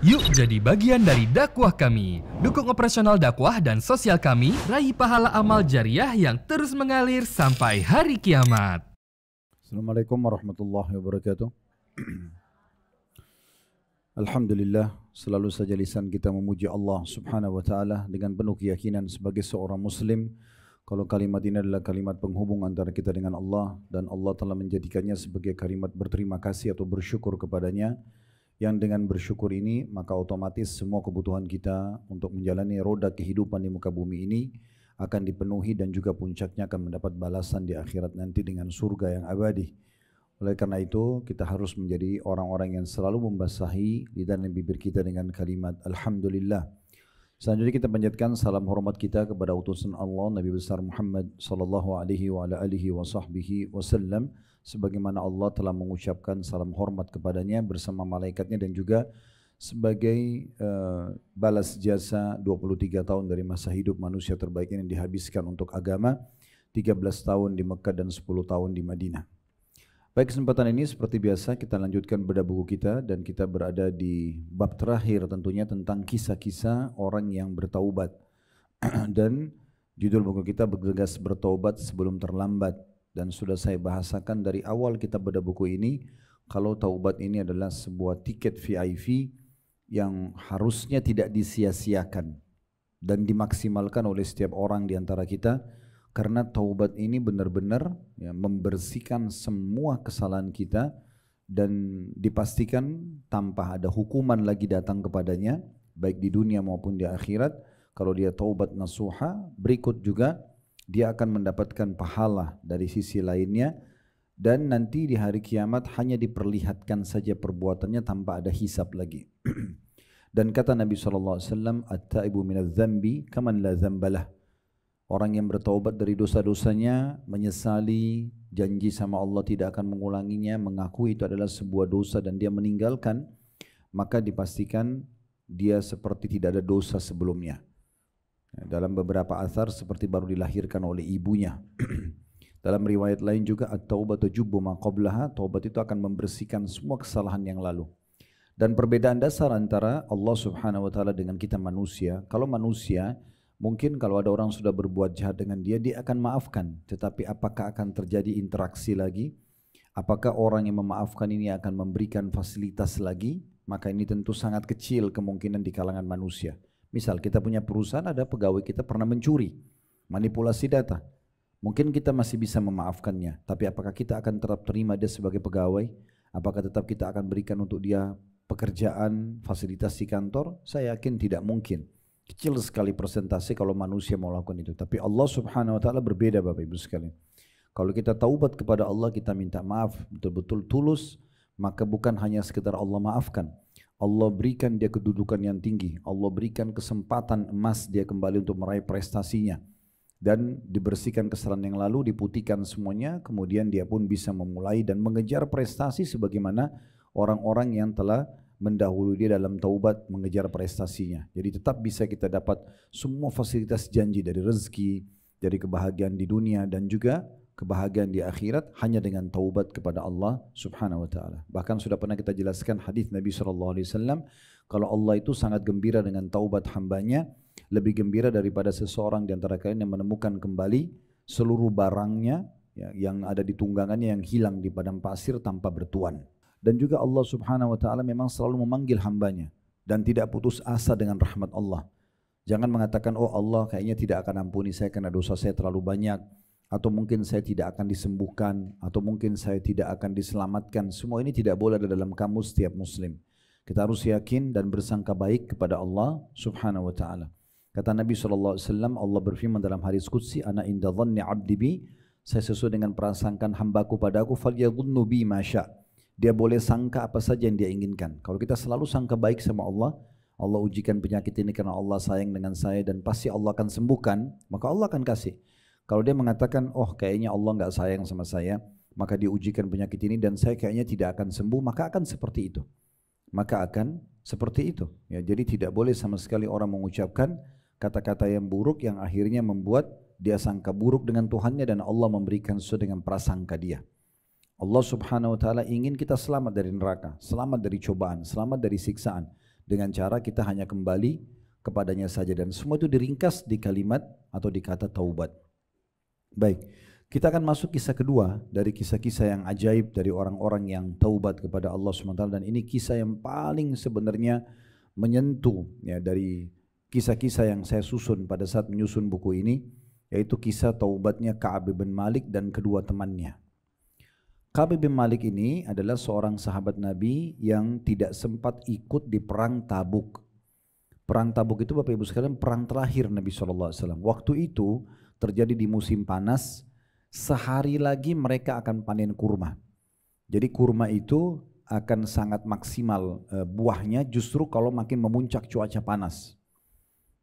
Yuk jadi bagian dari dakwah kami. Dukung operasional dakwah dan sosial kami, raih pahala amal jariah yang terus mengalir sampai hari kiamat. Assalamualaikum warahmatullahi wabarakatuh. Alhamdulillah, selalu saja lisan kita memuji Allah subhanahu wa ta'ala dengan penuh keyakinan sebagai seorang muslim. Kalau kalimat ini adalah kalimat penghubung antara kita dengan Allah dan Allah telah menjadikannya sebagai kalimat berterima kasih atau bersyukur kepadanya yang dengan bersyukur ini maka otomatis semua kebutuhan kita untuk menjalani roda kehidupan di muka bumi ini akan dipenuhi dan juga puncaknya akan mendapat balasan di akhirat nanti dengan surga yang abadi. Oleh karena itu kita harus menjadi orang-orang yang selalu membasahi lidah dan bibir kita dengan kalimat Alhamdulillah. Selanjutnya kita panjatkan salam hormat kita kepada utusan Allah Nabi besar Muhammad sallallahu alaihi wa alihi wa sahbihi wasallam sebagaimana Allah telah mengucapkan salam hormat kepadanya bersama malaikatnya dan juga sebagai uh, balas jasa 23 tahun dari masa hidup manusia terbaik yang dihabiskan untuk agama 13 tahun di Mekah dan 10 tahun di Madinah. Baik kesempatan ini seperti biasa kita lanjutkan beda buku kita dan kita berada di bab terakhir tentunya tentang kisah-kisah orang yang bertaubat. dan judul buku kita bergegas bertaubat sebelum terlambat dan sudah saya bahasakan dari awal kita bedah buku ini kalau taubat ini adalah sebuah tiket VIP yang harusnya tidak disia-siakan dan dimaksimalkan oleh setiap orang di antara kita karena taubat ini benar-benar ya, membersihkan semua kesalahan kita dan dipastikan tanpa ada hukuman lagi datang kepadanya baik di dunia maupun di akhirat kalau dia taubat nasuha berikut juga dia akan mendapatkan pahala dari sisi lainnya dan nanti di hari kiamat hanya diperlihatkan saja perbuatannya tanpa ada hisap lagi. dan kata Nabi SAW, At-ta'ibu minal dhambi kaman la dhambalah. Orang yang bertaubat dari dosa-dosanya, menyesali, janji sama Allah tidak akan mengulanginya, mengakui itu adalah sebuah dosa dan dia meninggalkan, maka dipastikan dia seperti tidak ada dosa sebelumnya. Ya, dalam beberapa asar seperti baru dilahirkan oleh ibunya. Dalam riwayat lain juga at-taubatu jubbu ma qablaha, taubat itu akan membersihkan semua kesalahan yang lalu. Dan perbedaan dasar antara Allah Subhanahu wa taala dengan kita manusia, kalau manusia Mungkin kalau ada orang sudah berbuat jahat dengan dia, dia akan maafkan. Tetapi apakah akan terjadi interaksi lagi? Apakah orang yang memaafkan ini akan memberikan fasilitas lagi? Maka ini tentu sangat kecil kemungkinan di kalangan manusia. Misal kita punya perusahaan ada pegawai kita pernah mencuri, manipulasi data. Mungkin kita masih bisa memaafkannya, tapi apakah kita akan tetap terima dia sebagai pegawai? Apakah tetap kita akan berikan untuk dia pekerjaan, fasilitas di kantor? Saya yakin tidak mungkin. Kecil sekali persentase kalau manusia mau lakukan itu. Tapi Allah subhanahu wa ta'ala berbeda Bapak Ibu sekalian. Kalau kita taubat kepada Allah, kita minta maaf betul-betul tulus, maka bukan hanya sekedar Allah maafkan. Allah berikan dia kedudukan yang tinggi. Allah berikan kesempatan emas dia kembali untuk meraih prestasinya. Dan dibersihkan kesalahan yang lalu, diputihkan semuanya. Kemudian dia pun bisa memulai dan mengejar prestasi sebagaimana orang-orang yang telah mendahului dia dalam taubat mengejar prestasinya. Jadi tetap bisa kita dapat semua fasilitas janji dari rezeki, dari kebahagiaan di dunia dan juga kebahagiaan di akhirat hanya dengan taubat kepada Allah Subhanahu wa taala. Bahkan sudah pernah kita jelaskan hadis Nabi sallallahu alaihi wasallam kalau Allah itu sangat gembira dengan taubat hambanya, lebih gembira daripada seseorang di antara kalian yang menemukan kembali seluruh barangnya ya, yang ada di tunggangannya yang hilang di padang pasir tanpa bertuan. Dan juga Allah Subhanahu wa taala memang selalu memanggil hambanya dan tidak putus asa dengan rahmat Allah. Jangan mengatakan oh Allah kayaknya tidak akan ampuni saya karena dosa saya terlalu banyak atau mungkin saya tidak akan disembuhkan, atau mungkin saya tidak akan diselamatkan. Semua ini tidak boleh ada dalam kamu setiap muslim. Kita harus yakin dan bersangka baik kepada Allah subhanahu wa ta'ala. Kata Nabi SAW, Allah berfirman dalam hadis Qudsi, Ana inda dhanni abdi bi, saya sesuai dengan perasangkan hambaku padaku, fal yadhunnu bi masya. Dia boleh sangka apa saja yang dia inginkan. Kalau kita selalu sangka baik sama Allah, Allah ujikan penyakit ini karena Allah sayang dengan saya dan pasti Allah akan sembuhkan, maka Allah akan kasih. Kalau dia mengatakan, oh kayaknya Allah nggak sayang sama saya, maka diujikan penyakit ini dan saya kayaknya tidak akan sembuh, maka akan seperti itu. Maka akan seperti itu. Ya, jadi tidak boleh sama sekali orang mengucapkan kata-kata yang buruk yang akhirnya membuat dia sangka buruk dengan Tuhannya dan Allah memberikan sesuai dengan prasangka dia. Allah subhanahu wa ta'ala ingin kita selamat dari neraka, selamat dari cobaan, selamat dari siksaan. Dengan cara kita hanya kembali kepadanya saja dan semua itu diringkas di kalimat atau di kata taubat. Baik, kita akan masuk kisah kedua dari kisah-kisah yang ajaib dari orang-orang yang taubat kepada Allah SWT dan ini kisah yang paling sebenarnya menyentuh ya dari kisah-kisah yang saya susun pada saat menyusun buku ini yaitu kisah taubatnya Ka'ab bin Malik dan kedua temannya. Ka'ab bin Malik ini adalah seorang sahabat Nabi yang tidak sempat ikut di perang Tabuk. Perang Tabuk itu Bapak Ibu sekalian perang terakhir Nabi SAW. Waktu itu terjadi di musim panas, sehari lagi mereka akan panen kurma. Jadi kurma itu akan sangat maksimal eh, buahnya justru kalau makin memuncak cuaca panas.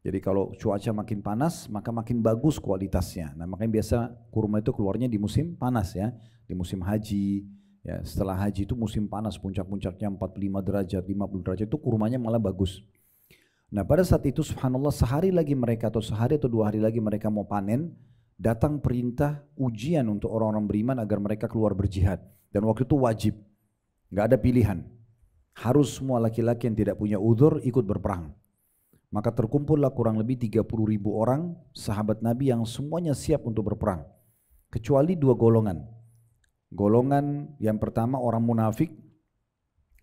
Jadi kalau cuaca makin panas maka makin bagus kualitasnya. Nah makanya biasa kurma itu keluarnya di musim panas ya, di musim haji. Ya, setelah haji itu musim panas puncak-puncaknya 45 derajat, 50 derajat itu kurmanya malah bagus. Nah pada saat itu subhanallah sehari lagi mereka atau sehari atau dua hari lagi mereka mau panen, datang perintah ujian untuk orang-orang beriman agar mereka keluar berjihad. Dan waktu itu wajib, nggak ada pilihan. Harus semua laki-laki yang tidak punya udhur ikut berperang. Maka terkumpullah kurang lebih 30 ribu orang sahabat Nabi yang semuanya siap untuk berperang. Kecuali dua golongan. Golongan yang pertama orang munafik,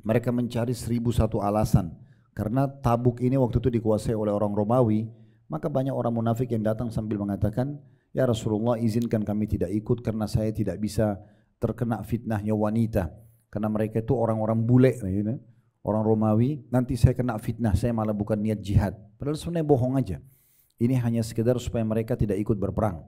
mereka mencari seribu satu alasan karena Tabuk ini waktu itu dikuasai oleh orang Romawi, maka banyak orang munafik yang datang sambil mengatakan, "Ya Rasulullah, izinkan kami tidak ikut karena saya tidak bisa terkena fitnahnya wanita." Karena mereka itu orang-orang bule, ya kan? orang Romawi, nanti saya kena fitnah, saya malah bukan niat jihad. Padahal sebenarnya bohong aja. Ini hanya sekedar supaya mereka tidak ikut berperang.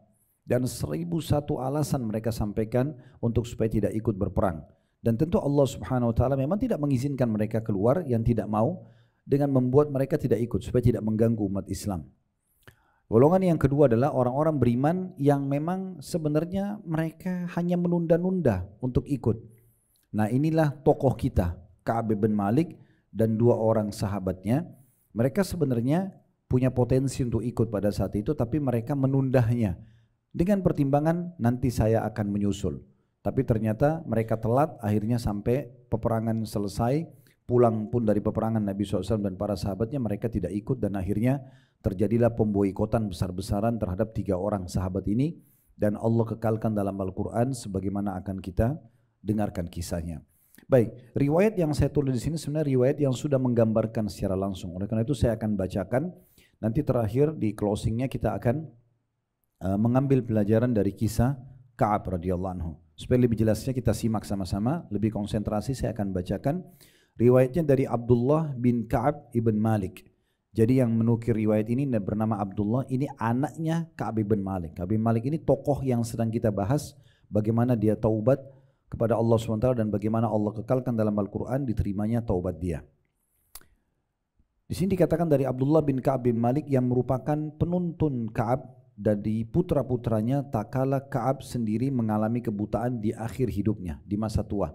Dan seribu satu alasan mereka sampaikan untuk supaya tidak ikut berperang. Dan tentu Allah subhanahu wa ta'ala memang tidak mengizinkan mereka keluar yang tidak mau dengan membuat mereka tidak ikut supaya tidak mengganggu umat Islam. Golongan yang kedua adalah orang-orang beriman yang memang sebenarnya mereka hanya menunda-nunda untuk ikut. Nah inilah tokoh kita Ka'ab bin Malik dan dua orang sahabatnya. Mereka sebenarnya punya potensi untuk ikut pada saat itu tapi mereka menundahnya dengan pertimbangan nanti saya akan menyusul. Tapi ternyata mereka telat akhirnya sampai peperangan selesai pulang pun dari peperangan Nabi SAW dan para sahabatnya mereka tidak ikut dan akhirnya terjadilah pemboikotan besar-besaran terhadap tiga orang sahabat ini dan Allah kekalkan dalam Al-Quran sebagaimana akan kita dengarkan kisahnya. Baik, riwayat yang saya tulis di sini sebenarnya riwayat yang sudah menggambarkan secara langsung. Oleh karena itu saya akan bacakan nanti terakhir di closingnya kita akan uh, mengambil pelajaran dari kisah Kaab radhiyallahu anhu. Supaya lebih jelasnya kita simak sama-sama, lebih konsentrasi saya akan bacakan. Riwayatnya dari Abdullah bin Ka'ab ibn Malik. Jadi yang menukir riwayat ini bernama Abdullah, ini anaknya Ka'ab ibn Malik. Ka'ab ibn Malik ini tokoh yang sedang kita bahas bagaimana dia taubat kepada Allah SWT dan bagaimana Allah kekalkan dalam Al-Quran diterimanya taubat dia. Di sini dikatakan dari Abdullah bin Ka'ab bin Malik yang merupakan penuntun Ka'ab dan di putra-putranya tak kala Ka'ab sendiri mengalami kebutaan di akhir hidupnya, di masa tua.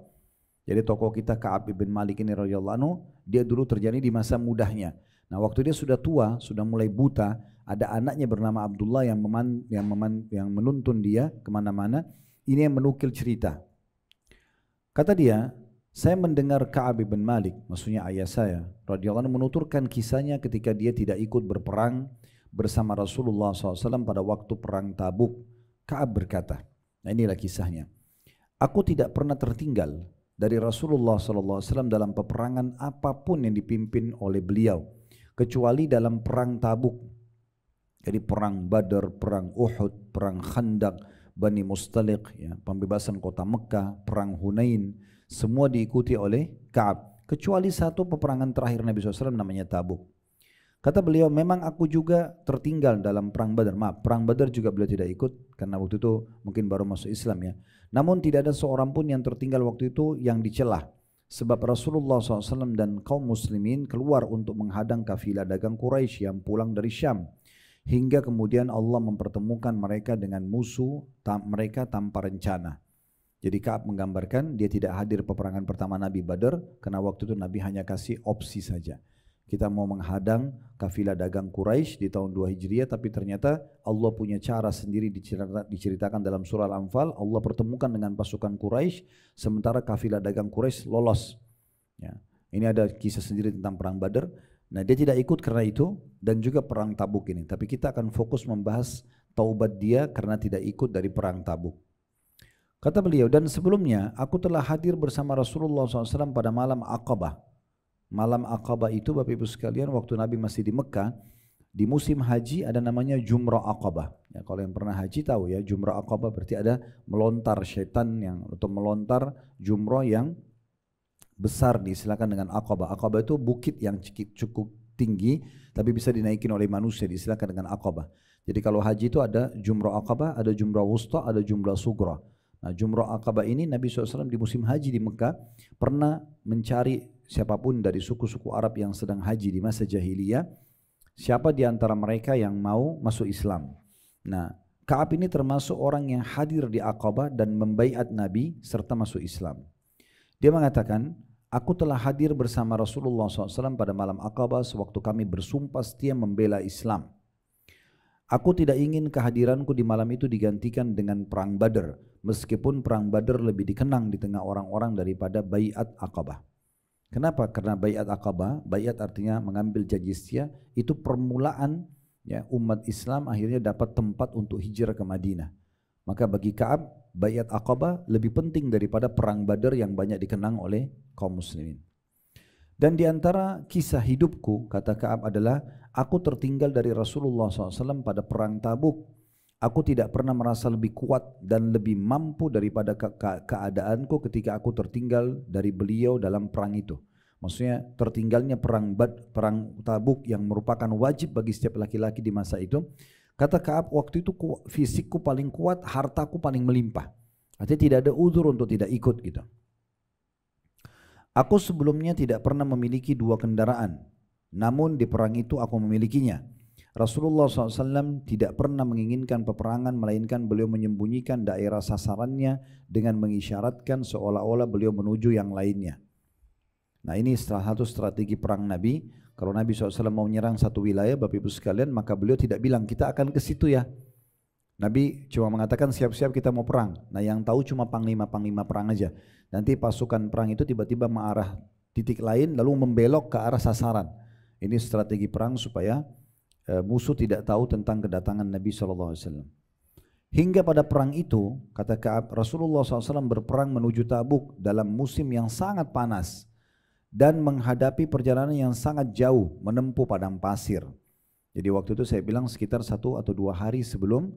Jadi tokoh kita Ka'ab bin Malik ini radhiyallahu anhu, dia dulu terjadi di masa mudahnya. Nah, waktu dia sudah tua, sudah mulai buta, ada anaknya bernama Abdullah yang meman, yang meman, yang menuntun dia kemana-mana. Ini yang menukil cerita. Kata dia, saya mendengar Ka'ab bin Malik, maksudnya ayah saya, radhiyallahu anhu menuturkan kisahnya ketika dia tidak ikut berperang bersama Rasulullah SAW pada waktu perang Tabuk. Ka'ab berkata, nah inilah kisahnya. Aku tidak pernah tertinggal dari Rasulullah SAW dalam peperangan apapun yang dipimpin oleh beliau. Kecuali dalam perang tabuk. Jadi perang Badar, perang Uhud, perang Khandaq, Bani Mustalik, ya, pembebasan kota Mekah, perang Hunain, semua diikuti oleh Kaab. Kecuali satu peperangan terakhir Nabi SAW namanya Tabuk. Kata beliau, memang aku juga tertinggal dalam perang Badar. Maaf, perang Badar juga beliau tidak ikut karena waktu itu mungkin baru masuk Islam ya. Namun tidak ada seorang pun yang tertinggal waktu itu yang dicelah. Sebab Rasulullah SAW dan kaum muslimin keluar untuk menghadang kafilah dagang Quraisy yang pulang dari Syam. Hingga kemudian Allah mempertemukan mereka dengan musuh tam mereka tanpa rencana. Jadi Kaab menggambarkan dia tidak hadir peperangan pertama Nabi Badar karena waktu itu Nabi hanya kasih opsi saja. Kita mau menghadang kafilah dagang Quraisy di tahun 2 Hijriah tapi ternyata Allah punya cara sendiri diceritakan dalam surah Al-Anfal Allah pertemukan dengan pasukan Quraisy sementara kafilah dagang Quraisy lolos. Ya. Ini ada kisah sendiri tentang perang Badar. Nah, dia tidak ikut karena itu dan juga perang Tabuk ini. Tapi kita akan fokus membahas taubat dia karena tidak ikut dari perang Tabuk. Kata beliau, dan sebelumnya aku telah hadir bersama Rasulullah SAW pada malam Aqabah Malam Aqabah itu Bapak Ibu sekalian waktu Nabi masih di Mekah, di musim haji ada namanya Jumrah Aqabah. Ya, kalau yang pernah haji tahu ya, Jumrah Aqabah berarti ada melontar syaitan yang atau melontar jumrah yang besar disilakan dengan Aqabah. Aqabah itu bukit yang cukup tinggi tapi bisa dinaikin oleh manusia disilakan dengan Aqabah. Jadi kalau haji itu ada Jumrah Aqabah, ada Jumrah Wusta, ada Jumrah Sugra. Nah, Jumrah Aqabah ini Nabi SAW di musim haji di Mekah pernah mencari siapapun dari suku-suku Arab yang sedang haji di masa jahiliyah, siapa di antara mereka yang mau masuk Islam. Nah, Kaab ini termasuk orang yang hadir di Aqabah dan membaiat Nabi serta masuk Islam. Dia mengatakan, Aku telah hadir bersama Rasulullah SAW pada malam Aqabah sewaktu kami bersumpah setia membela Islam. Aku tidak ingin kehadiranku di malam itu digantikan dengan perang Badar, meskipun perang Badar lebih dikenang di tengah orang-orang daripada Bayat Aqabah. Kenapa? Karena bayat akaba, bayat artinya mengambil janji setia, itu permulaan ya umat Islam akhirnya dapat tempat untuk hijrah ke Madinah. Maka bagi Ka'ab, bayat akaba lebih penting daripada perang badar yang banyak dikenang oleh kaum muslimin. Dan di antara kisah hidupku, kata Ka'ab adalah, aku tertinggal dari Rasulullah SAW pada perang tabuk. Aku tidak pernah merasa lebih kuat dan lebih mampu daripada ke ke keadaanku ketika aku tertinggal dari beliau dalam perang itu. Maksudnya tertinggalnya perang bad, perang tabuk yang merupakan wajib bagi setiap laki-laki di masa itu. Kata Kaab waktu itu ku, fisikku paling kuat, hartaku paling melimpah. Artinya tidak ada uzur untuk tidak ikut gitu. Aku sebelumnya tidak pernah memiliki dua kendaraan. Namun di perang itu aku memilikinya Rasulullah SAW tidak pernah menginginkan peperangan melainkan beliau menyembunyikan daerah sasarannya dengan mengisyaratkan seolah-olah beliau menuju yang lainnya. Nah ini salah satu strategi perang Nabi. Kalau Nabi SAW mau menyerang satu wilayah Bapak Ibu sekalian maka beliau tidak bilang kita akan ke situ ya. Nabi cuma mengatakan siap-siap kita mau perang. Nah yang tahu cuma panglima-panglima perang aja. Nanti pasukan perang itu tiba-tiba mengarah titik lain lalu membelok ke arah sasaran. Ini strategi perang supaya Eh, musuh tidak tahu tentang kedatangan Nabi SAW. Hingga pada perang itu, kata Kaab, Rasulullah SAW berperang menuju Tabuk dalam musim yang sangat panas dan menghadapi perjalanan yang sangat jauh menempuh padang pasir. Jadi waktu itu saya bilang sekitar satu atau dua hari sebelum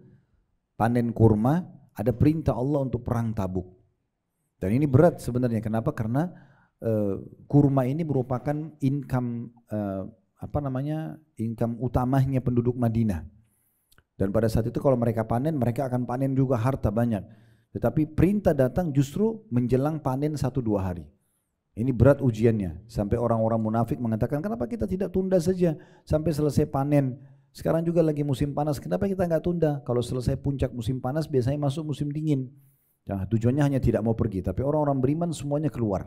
panen kurma ada perintah Allah untuk perang Tabuk. Dan ini berat sebenarnya. Kenapa? Karena uh, kurma ini merupakan income uh, apa namanya income utamanya penduduk Madinah. Dan pada saat itu kalau mereka panen, mereka akan panen juga harta banyak. Tetapi perintah datang justru menjelang panen satu dua hari. Ini berat ujiannya. Sampai orang-orang munafik mengatakan, kenapa kita tidak tunda saja sampai selesai panen. Sekarang juga lagi musim panas, kenapa kita nggak tunda? Kalau selesai puncak musim panas biasanya masuk musim dingin. Nah, tujuannya hanya tidak mau pergi, tapi orang-orang beriman semuanya keluar.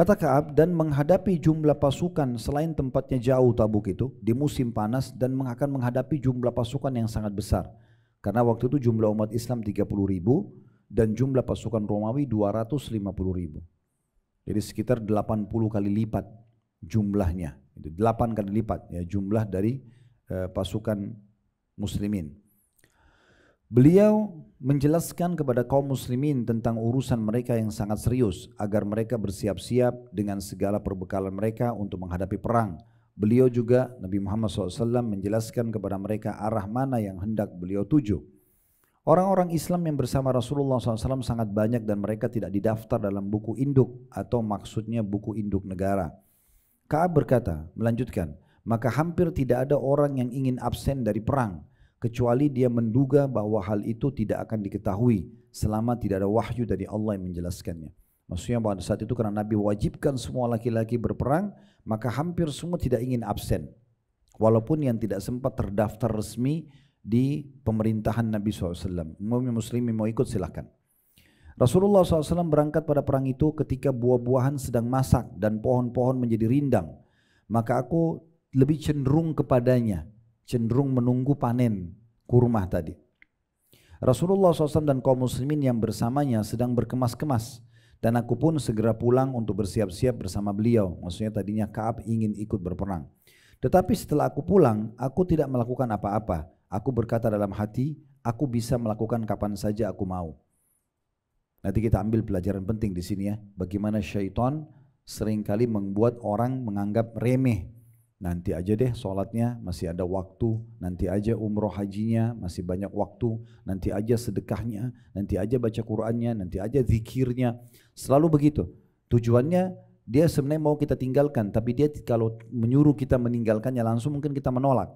Kata Kaab dan menghadapi jumlah pasukan selain tempatnya jauh Tabuk itu di musim panas dan akan menghadapi jumlah pasukan yang sangat besar. Karena waktu itu jumlah umat Islam 30 ribu dan jumlah pasukan Romawi 250 ribu. Jadi sekitar 80 kali lipat jumlahnya. 8 kali lipat ya jumlah dari eh, pasukan muslimin. Beliau menjelaskan kepada kaum muslimin tentang urusan mereka yang sangat serius agar mereka bersiap-siap dengan segala perbekalan mereka untuk menghadapi perang. Beliau juga Nabi Muhammad SAW menjelaskan kepada mereka arah mana yang hendak beliau tuju. Orang-orang Islam yang bersama Rasulullah SAW sangat banyak dan mereka tidak didaftar dalam buku induk atau maksudnya buku induk negara. Kaab berkata, melanjutkan, maka hampir tidak ada orang yang ingin absen dari perang kecuali dia menduga bahwa hal itu tidak akan diketahui selama tidak ada wahyu dari Allah yang menjelaskannya. Maksudnya pada saat itu karena Nabi wajibkan semua laki-laki berperang, maka hampir semua tidak ingin absen. Walaupun yang tidak sempat terdaftar resmi di pemerintahan Nabi SAW. Umumnya muslimin mau ikut silahkan. Rasulullah SAW berangkat pada perang itu ketika buah-buahan sedang masak dan pohon-pohon menjadi rindang. Maka aku lebih cenderung kepadanya cenderung menunggu panen kurma tadi. Rasulullah SAW dan kaum muslimin yang bersamanya sedang berkemas-kemas dan aku pun segera pulang untuk bersiap-siap bersama beliau. Maksudnya tadinya Kaab ingin ikut berperang. Tetapi setelah aku pulang, aku tidak melakukan apa-apa. Aku berkata dalam hati, aku bisa melakukan kapan saja aku mau. Nanti kita ambil pelajaran penting di sini ya, bagaimana syaitan seringkali membuat orang menganggap remeh nanti aja deh sholatnya masih ada waktu, nanti aja umroh hajinya masih banyak waktu, nanti aja sedekahnya, nanti aja baca Qurannya, nanti aja zikirnya. Selalu begitu. Tujuannya dia sebenarnya mau kita tinggalkan, tapi dia kalau menyuruh kita meninggalkannya langsung mungkin kita menolak.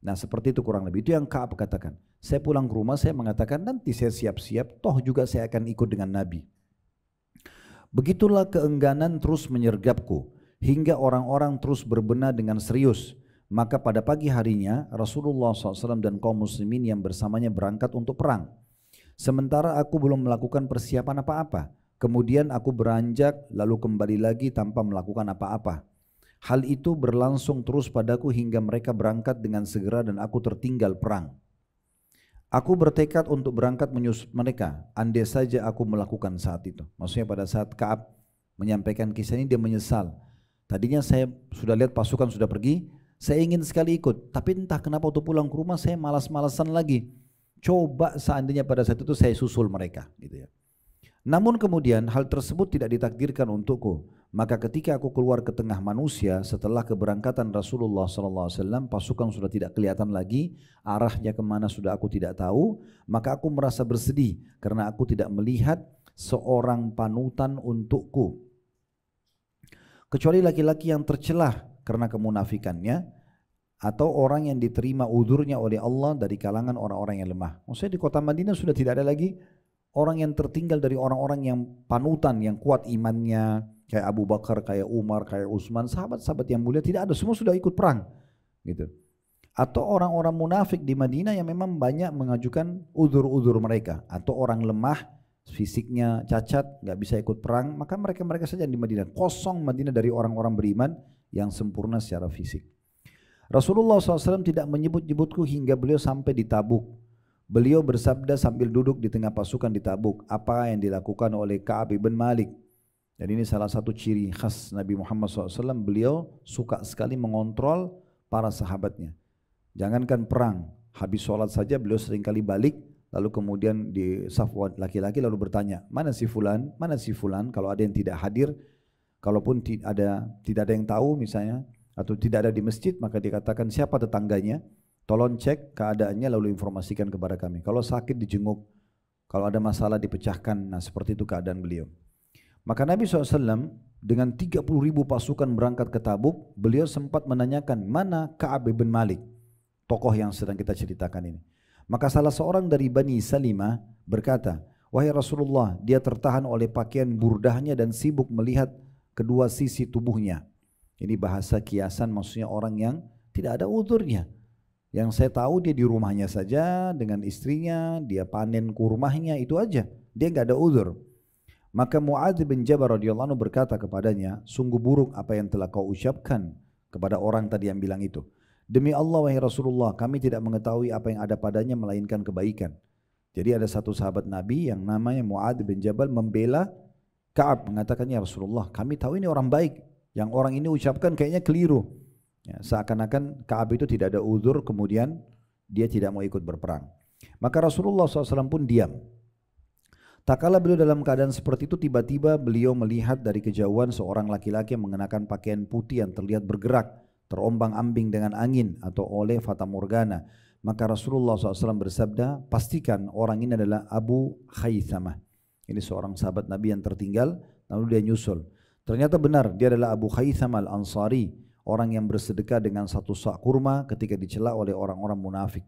Nah seperti itu kurang lebih. Itu yang Kaab katakan. Saya pulang ke rumah saya mengatakan nanti saya siap-siap, toh juga saya akan ikut dengan Nabi. Begitulah keengganan terus menyergapku hingga orang-orang terus berbenah dengan serius. Maka pada pagi harinya Rasulullah SAW dan kaum muslimin yang bersamanya berangkat untuk perang. Sementara aku belum melakukan persiapan apa-apa. Kemudian aku beranjak lalu kembali lagi tanpa melakukan apa-apa. Hal itu berlangsung terus padaku hingga mereka berangkat dengan segera dan aku tertinggal perang. Aku bertekad untuk berangkat menyusup mereka, andai saja aku melakukan saat itu. Maksudnya pada saat Kaab menyampaikan kisah ini dia menyesal Tadinya saya sudah lihat pasukan sudah pergi, saya ingin sekali ikut. Tapi entah kenapa waktu pulang ke rumah saya malas-malasan lagi. Coba seandainya pada saat itu saya susul mereka. gitu ya. Namun kemudian hal tersebut tidak ditakdirkan untukku. Maka ketika aku keluar ke tengah manusia setelah keberangkatan Rasulullah SAW, pasukan sudah tidak kelihatan lagi, arahnya kemana sudah aku tidak tahu, maka aku merasa bersedih karena aku tidak melihat seorang panutan untukku kecuali laki-laki yang tercelah karena kemunafikannya atau orang yang diterima udurnya oleh Allah dari kalangan orang-orang yang lemah. Maksudnya di kota Madinah sudah tidak ada lagi orang yang tertinggal dari orang-orang yang panutan, yang kuat imannya, kayak Abu Bakar, kayak Umar, kayak Utsman, sahabat-sahabat yang mulia tidak ada, semua sudah ikut perang. Gitu. Atau orang-orang munafik di Madinah yang memang banyak mengajukan udur-udur mereka atau orang lemah fisiknya cacat, nggak bisa ikut perang, maka mereka-mereka saja di Madinah. Kosong Madinah dari orang-orang beriman yang sempurna secara fisik. Rasulullah SAW tidak menyebut-nyebutku hingga beliau sampai di Tabuk. Beliau bersabda sambil duduk di tengah pasukan di Tabuk, apa yang dilakukan oleh Ka'ab bin Malik. Dan ini salah satu ciri khas Nabi Muhammad SAW, beliau suka sekali mengontrol para sahabatnya. Jangankan perang, habis sholat saja beliau seringkali balik Lalu kemudian di safwan laki-laki lalu bertanya, mana si fulan, mana si fulan, kalau ada yang tidak hadir, kalaupun ada tidak ada yang tahu misalnya, atau tidak ada di masjid, maka dikatakan siapa tetangganya, tolong cek keadaannya lalu informasikan kepada kami. Kalau sakit dijenguk, kalau ada masalah dipecahkan, nah seperti itu keadaan beliau. Maka Nabi SAW dengan 30 ribu pasukan berangkat ke Tabuk, beliau sempat menanyakan mana Ka'ab bin Malik, tokoh yang sedang kita ceritakan ini. Maka salah seorang dari Bani Salimah berkata, Wahai Rasulullah, dia tertahan oleh pakaian burdahnya dan sibuk melihat kedua sisi tubuhnya. Ini bahasa kiasan maksudnya orang yang tidak ada uturnya. Yang saya tahu dia di rumahnya saja dengan istrinya, dia panen kurmahnya itu aja. Dia nggak ada udur. Maka Mu'ad bin Jabal radhiyallahu anhu berkata kepadanya, sungguh buruk apa yang telah kau ucapkan kepada orang tadi yang bilang itu. Demi Allah wahai Rasulullah, kami tidak mengetahui apa yang ada padanya melainkan kebaikan. Jadi ada satu sahabat Nabi yang namanya Muad bin Jabal membela Kaab mengatakan ya Rasulullah kami tahu ini orang baik yang orang ini ucapkan kayaknya keliru ya, seakan-akan Kaab itu tidak ada uzur kemudian dia tidak mau ikut berperang maka Rasulullah SAW pun diam tak kala beliau dalam keadaan seperti itu tiba-tiba beliau melihat dari kejauhan seorang laki-laki mengenakan pakaian putih yang terlihat bergerak terombang-ambing dengan angin atau oleh fata morgana. Maka Rasulullah SAW bersabda, pastikan orang ini adalah Abu Khaythamah. Ini seorang sahabat Nabi yang tertinggal, lalu dia nyusul. Ternyata benar, dia adalah Abu Khaythamah al-Ansari, orang yang bersedekah dengan satu sak kurma ketika dicela oleh orang-orang munafik.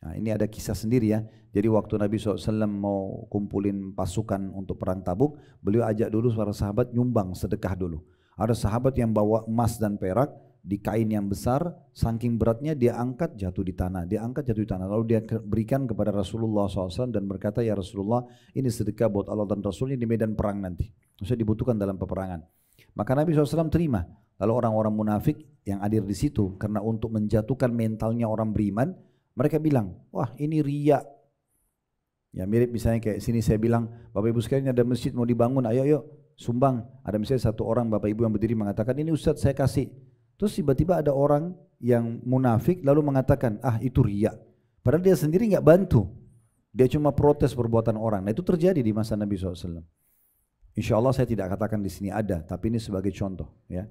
Nah, ini ada kisah sendiri ya. Jadi waktu Nabi SAW mau kumpulin pasukan untuk perang tabuk, beliau ajak dulu para sahabat nyumbang sedekah dulu. Ada sahabat yang bawa emas dan perak, di kain yang besar, saking beratnya dia angkat jatuh di tanah, dia angkat jatuh di tanah. Lalu dia berikan kepada Rasulullah SAW dan berkata, Ya Rasulullah, ini sedekah buat Allah dan Rasulnya di medan perang nanti. Maksudnya dibutuhkan dalam peperangan. Maka Nabi SAW terima. Lalu orang-orang munafik yang hadir di situ, karena untuk menjatuhkan mentalnya orang beriman, mereka bilang, wah ini riak. Ya mirip misalnya kayak sini saya bilang, Bapak Ibu sekalian ada masjid mau dibangun, ayo yuk sumbang. Ada misalnya satu orang Bapak Ibu yang berdiri mengatakan, ini Ustaz saya kasih. Terus tiba-tiba ada orang yang munafik lalu mengatakan, ah itu riak. Padahal dia sendiri nggak bantu. Dia cuma protes perbuatan orang. Nah itu terjadi di masa Nabi SAW. Insya Allah saya tidak katakan di sini ada, tapi ini sebagai contoh. ya.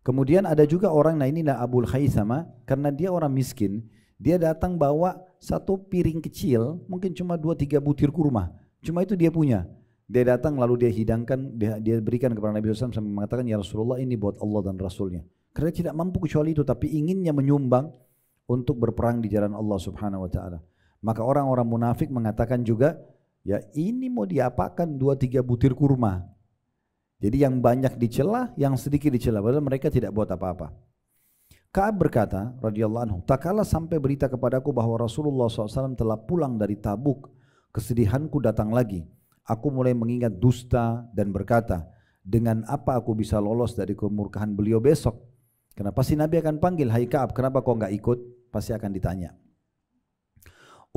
Kemudian ada juga orang, nah ini nah Abu Khaisama, karena dia orang miskin, dia datang bawa satu piring kecil, mungkin cuma dua tiga butir kurma. Cuma itu dia punya. Dia datang lalu dia hidangkan, dia, dia berikan kepada Nabi SAW sampai mengatakan, Ya Rasulullah ini buat Allah dan Rasulnya. Karena tidak mampu kecuali itu tapi inginnya menyumbang untuk berperang di jalan Allah Subhanahu wa taala. Maka orang-orang munafik mengatakan juga, ya ini mau diapakan dua tiga butir kurma. Jadi yang banyak dicela, yang sedikit dicela, padahal mereka tidak buat apa-apa. Kaab berkata, radhiyallahu anhu, tak kala sampai berita kepadaku bahwa Rasulullah SAW telah pulang dari Tabuk, kesedihanku datang lagi. Aku mulai mengingat dusta dan berkata, dengan apa aku bisa lolos dari kemurkahan beliau besok? Karena pasti Nabi akan panggil, hai Kaab kenapa kau nggak ikut? Pasti akan ditanya.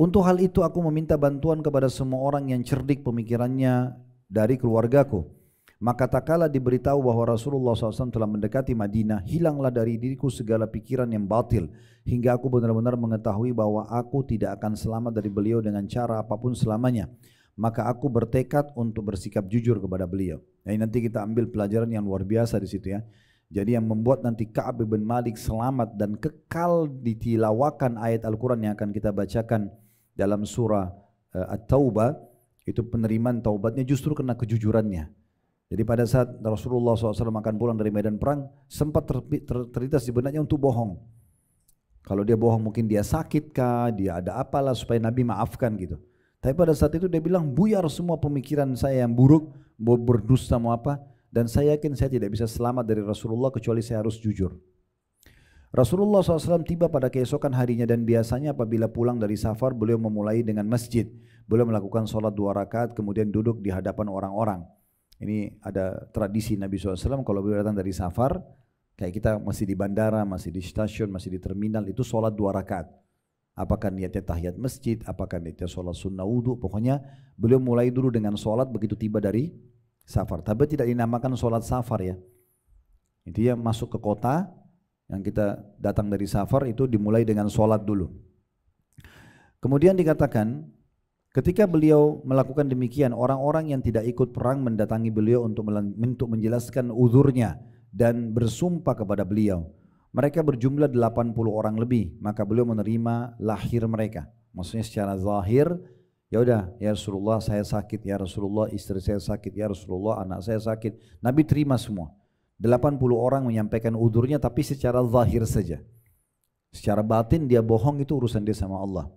Untuk hal itu aku meminta bantuan kepada semua orang yang cerdik pemikirannya dari keluargaku. Maka tak kala diberitahu bahwa Rasulullah SAW telah mendekati Madinah, hilanglah dari diriku segala pikiran yang batil. Hingga aku benar-benar mengetahui bahwa aku tidak akan selamat dari beliau dengan cara apapun selamanya. Maka aku bertekad untuk bersikap jujur kepada beliau. Nah, nanti kita ambil pelajaran yang luar biasa di situ ya. Jadi yang membuat nanti Ka'ab bin Malik selamat dan kekal ditilawakan ayat Al-Quran yang akan kita bacakan dalam surah uh, At-Taubah, itu penerimaan taubatnya justru kena kejujurannya. Jadi pada saat Rasulullah SAW makan pulang dari medan perang, sempat terlintas di benaknya untuk bohong. Kalau dia bohong mungkin dia sakit kah, dia ada apalah supaya Nabi maafkan gitu. Tapi pada saat itu dia bilang, buyar semua pemikiran saya yang buruk, berdusta mau apa, dan saya yakin saya tidak bisa selamat dari Rasulullah kecuali saya harus jujur. Rasulullah SAW tiba pada keesokan harinya dan biasanya apabila pulang dari safar beliau memulai dengan masjid. Beliau melakukan sholat dua rakaat kemudian duduk di hadapan orang-orang. Ini ada tradisi Nabi SAW kalau beliau datang dari safar kayak kita masih di bandara, masih di stasiun, masih di terminal itu sholat dua rakaat. Apakah niatnya tahiyat masjid, apakah niatnya sholat sunnah wudhu, pokoknya beliau mulai dulu dengan sholat begitu tiba dari Safar, tapi tidak dinamakan sholat safar ya. ya masuk ke kota yang kita datang dari safar itu dimulai dengan sholat dulu. Kemudian dikatakan Ketika beliau melakukan demikian, orang-orang yang tidak ikut perang mendatangi beliau untuk untuk menjelaskan uzurnya dan bersumpah kepada beliau. Mereka berjumlah 80 orang lebih, maka beliau menerima lahir mereka. Maksudnya secara zahir Ya udah, ya Rasulullah saya sakit, ya Rasulullah istri saya sakit, ya Rasulullah anak saya sakit. Nabi terima semua. 80 orang menyampaikan udurnya tapi secara zahir saja. Secara batin dia bohong itu urusan dia sama Allah.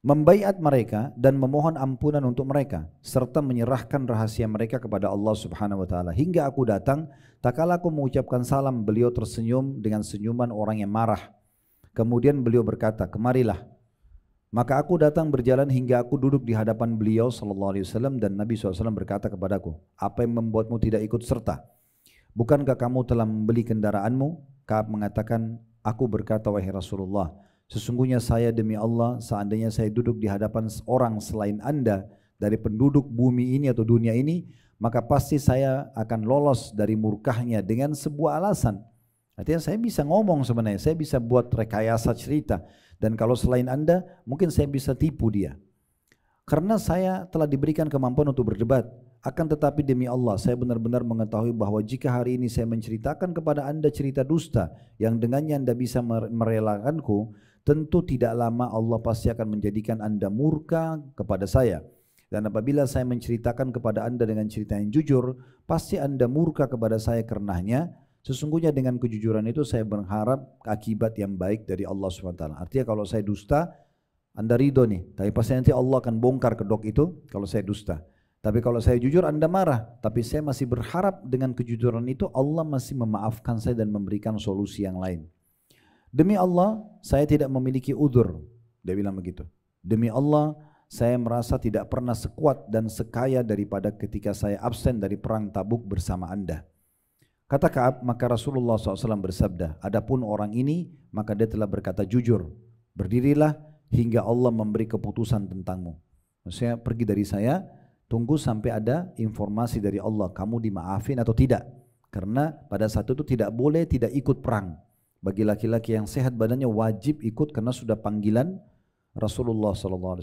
Membaiat mereka dan memohon ampunan untuk mereka serta menyerahkan rahasia mereka kepada Allah Subhanahu wa taala. Hingga aku datang, tak aku mengucapkan salam, beliau tersenyum dengan senyuman orang yang marah. Kemudian beliau berkata, "Kemarilah, maka aku datang berjalan hingga aku duduk di hadapan beliau sallallahu alaihi wasallam dan Nabi SAW berkata kepadaku, "Apa yang membuatmu tidak ikut serta? Bukankah kamu telah membeli kendaraanmu?" Kaab mengatakan, "Aku berkata wahai Rasulullah, sesungguhnya saya demi Allah, seandainya saya duduk di hadapan orang selain Anda dari penduduk bumi ini atau dunia ini, maka pasti saya akan lolos dari murkahnya dengan sebuah alasan." Artinya saya bisa ngomong sebenarnya, saya bisa buat rekayasa cerita dan kalau selain Anda, mungkin saya bisa tipu dia. Karena saya telah diberikan kemampuan untuk berdebat. Akan tetapi demi Allah, saya benar-benar mengetahui bahwa jika hari ini saya menceritakan kepada Anda cerita dusta yang dengannya Anda bisa merelakanku, tentu tidak lama Allah pasti akan menjadikan Anda murka kepada saya. Dan apabila saya menceritakan kepada Anda dengan cerita yang jujur, pasti Anda murka kepada saya karenanya Sesungguhnya dengan kejujuran itu saya berharap akibat yang baik dari Allah SWT. Artinya kalau saya dusta, Anda ridho nih. Tapi pasti nanti Allah akan bongkar kedok itu kalau saya dusta. Tapi kalau saya jujur Anda marah. Tapi saya masih berharap dengan kejujuran itu Allah masih memaafkan saya dan memberikan solusi yang lain. Demi Allah, saya tidak memiliki udur. Dia bilang begitu. Demi Allah, saya merasa tidak pernah sekuat dan sekaya daripada ketika saya absen dari perang tabuk bersama Anda. Kata Kaab, maka Rasulullah SAW bersabda, adapun orang ini, maka dia telah berkata jujur, berdirilah hingga Allah memberi keputusan tentangmu. Maksudnya pergi dari saya, tunggu sampai ada informasi dari Allah, kamu dimaafin atau tidak. Karena pada saat itu tidak boleh tidak ikut perang. Bagi laki-laki yang sehat badannya wajib ikut karena sudah panggilan Rasulullah SAW.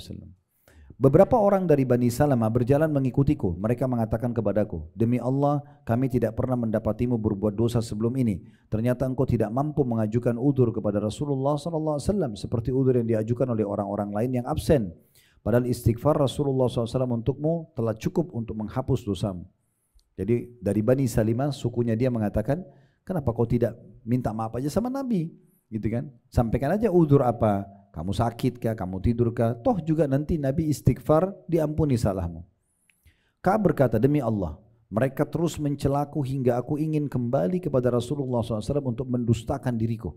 Beberapa orang dari Bani Salamah berjalan mengikutiku. Mereka mengatakan kepadaku, Demi Allah, kami tidak pernah mendapatimu berbuat dosa sebelum ini. Ternyata engkau tidak mampu mengajukan udur kepada Rasulullah SAW seperti udur yang diajukan oleh orang-orang lain yang absen. Padahal istighfar Rasulullah SAW untukmu telah cukup untuk menghapus dosamu. Jadi dari Bani Salimah sukunya dia mengatakan, kenapa kau tidak minta maaf aja sama Nabi? Gitu kan? Sampaikan aja udur apa kamu sakit kah? Kamu tidur kah? Toh juga nanti Nabi istighfar diampuni salahmu. Ka berkata demi Allah, mereka terus mencelaku hingga aku ingin kembali kepada Rasulullah SAW untuk mendustakan diriku.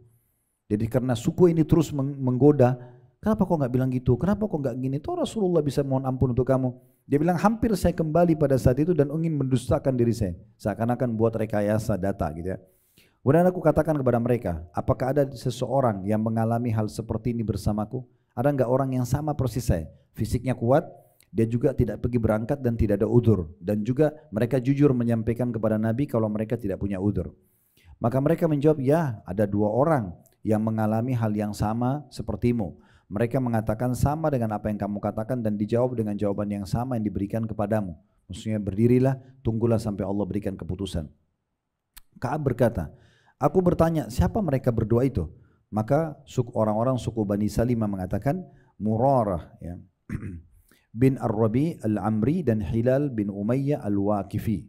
Jadi karena suku ini terus menggoda, kenapa kau nggak bilang gitu? Kenapa kau nggak gini? Toh Rasulullah bisa mohon ampun untuk kamu. Dia bilang hampir saya kembali pada saat itu dan ingin mendustakan diri saya. Seakan-akan buat rekayasa data gitu ya. Kemudian aku katakan kepada mereka, apakah ada seseorang yang mengalami hal seperti ini bersamaku? Ada nggak orang yang sama persis saya? Fisiknya kuat, dia juga tidak pergi berangkat dan tidak ada udur. Dan juga mereka jujur menyampaikan kepada Nabi kalau mereka tidak punya udur. Maka mereka menjawab, ya ada dua orang yang mengalami hal yang sama sepertimu. Mereka mengatakan sama dengan apa yang kamu katakan dan dijawab dengan jawaban yang sama yang diberikan kepadamu. Maksudnya berdirilah, tunggulah sampai Allah berikan keputusan. Kaab berkata, Aku bertanya, siapa mereka berdua itu? Maka suku orang-orang suku Bani Salimah mengatakan Murarah ya. bin Ar-Rabi Al-Amri dan Hilal bin Umayyah Al-Waqifi.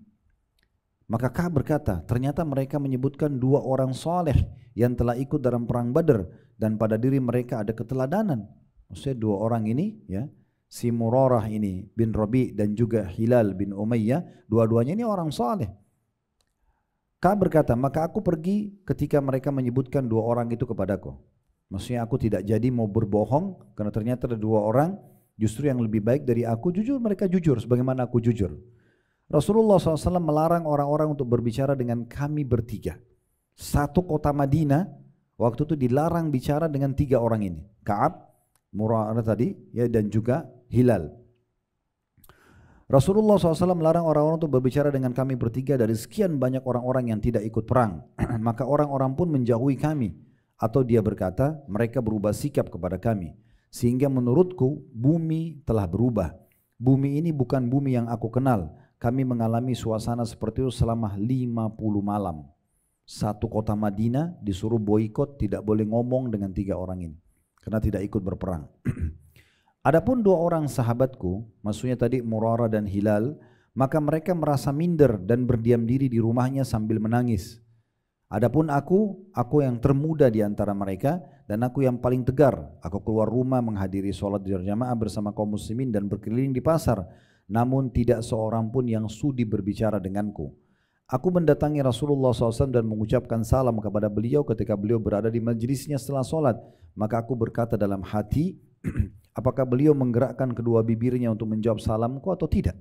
Maka kah berkata, ternyata mereka menyebutkan dua orang soleh yang telah ikut dalam perang Badr dan pada diri mereka ada keteladanan. Maksudnya dua orang ini ya, si Murarah ini bin Rabi dan juga Hilal bin Umayyah, dua-duanya ini orang soleh. Kaab berkata, maka aku pergi ketika mereka menyebutkan dua orang itu kepadaku. Maksudnya aku tidak jadi mau berbohong karena ternyata ada dua orang justru yang lebih baik dari aku. Jujur mereka jujur sebagaimana aku jujur. Rasulullah SAW melarang orang-orang untuk berbicara dengan kami bertiga. Satu kota Madinah waktu itu dilarang bicara dengan tiga orang ini. Kaab, Murad tadi ya dan juga Hilal. Rasulullah SAW melarang orang-orang untuk berbicara dengan kami bertiga dari sekian banyak orang-orang yang tidak ikut perang. Maka orang-orang pun menjauhi kami. Atau dia berkata, mereka berubah sikap kepada kami. Sehingga menurutku bumi telah berubah. Bumi ini bukan bumi yang aku kenal. Kami mengalami suasana seperti itu selama 50 malam. Satu kota Madinah disuruh boikot tidak boleh ngomong dengan tiga orang ini. Karena tidak ikut berperang. Adapun dua orang sahabatku, maksudnya tadi Murara dan Hilal, maka mereka merasa minder dan berdiam diri di rumahnya sambil menangis. Adapun aku, aku yang termuda di antara mereka dan aku yang paling tegar. Aku keluar rumah menghadiri sholat berjamaah bersama kaum muslimin dan berkeliling di pasar. Namun tidak seorang pun yang sudi berbicara denganku. Aku mendatangi Rasulullah SAW dan mengucapkan salam kepada beliau ketika beliau berada di majlisnya setelah sholat. Maka aku berkata dalam hati, Apakah beliau menggerakkan kedua bibirnya untuk menjawab salamku atau tidak?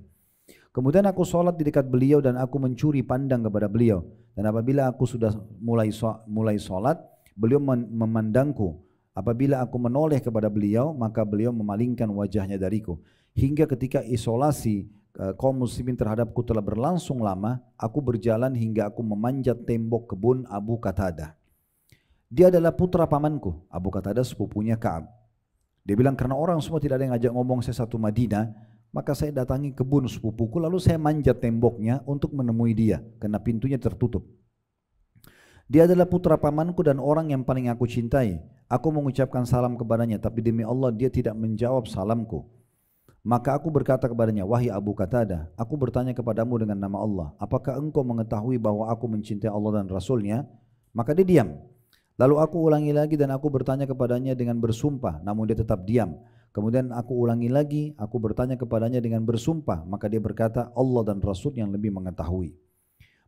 Kemudian aku sholat di dekat beliau dan aku mencuri pandang kepada beliau. Dan apabila aku sudah mulai mulai sholat, beliau memandangku. Apabila aku menoleh kepada beliau, maka beliau memalingkan wajahnya dariku. Hingga ketika isolasi e, kaum muslimin terhadapku telah berlangsung lama, aku berjalan hingga aku memanjat tembok kebun Abu Qatadah. Dia adalah putra pamanku, Abu Qatadah sepupunya Ka'ab. Dia bilang karena orang semua tidak ada yang ngajak ngomong saya satu Madinah, maka saya datangi kebun sepupuku lalu saya manjat temboknya untuk menemui dia karena pintunya tertutup. Dia adalah putra pamanku dan orang yang paling aku cintai. Aku mengucapkan salam kepadanya tapi demi Allah dia tidak menjawab salamku. Maka aku berkata kepadanya, wahai Abu Katada, aku bertanya kepadamu dengan nama Allah, apakah engkau mengetahui bahwa aku mencintai Allah dan Rasulnya? Maka dia diam. Lalu aku ulangi lagi dan aku bertanya kepadanya dengan bersumpah, namun dia tetap diam. Kemudian aku ulangi lagi, aku bertanya kepadanya dengan bersumpah, maka dia berkata, Allah dan Rasul yang lebih mengetahui.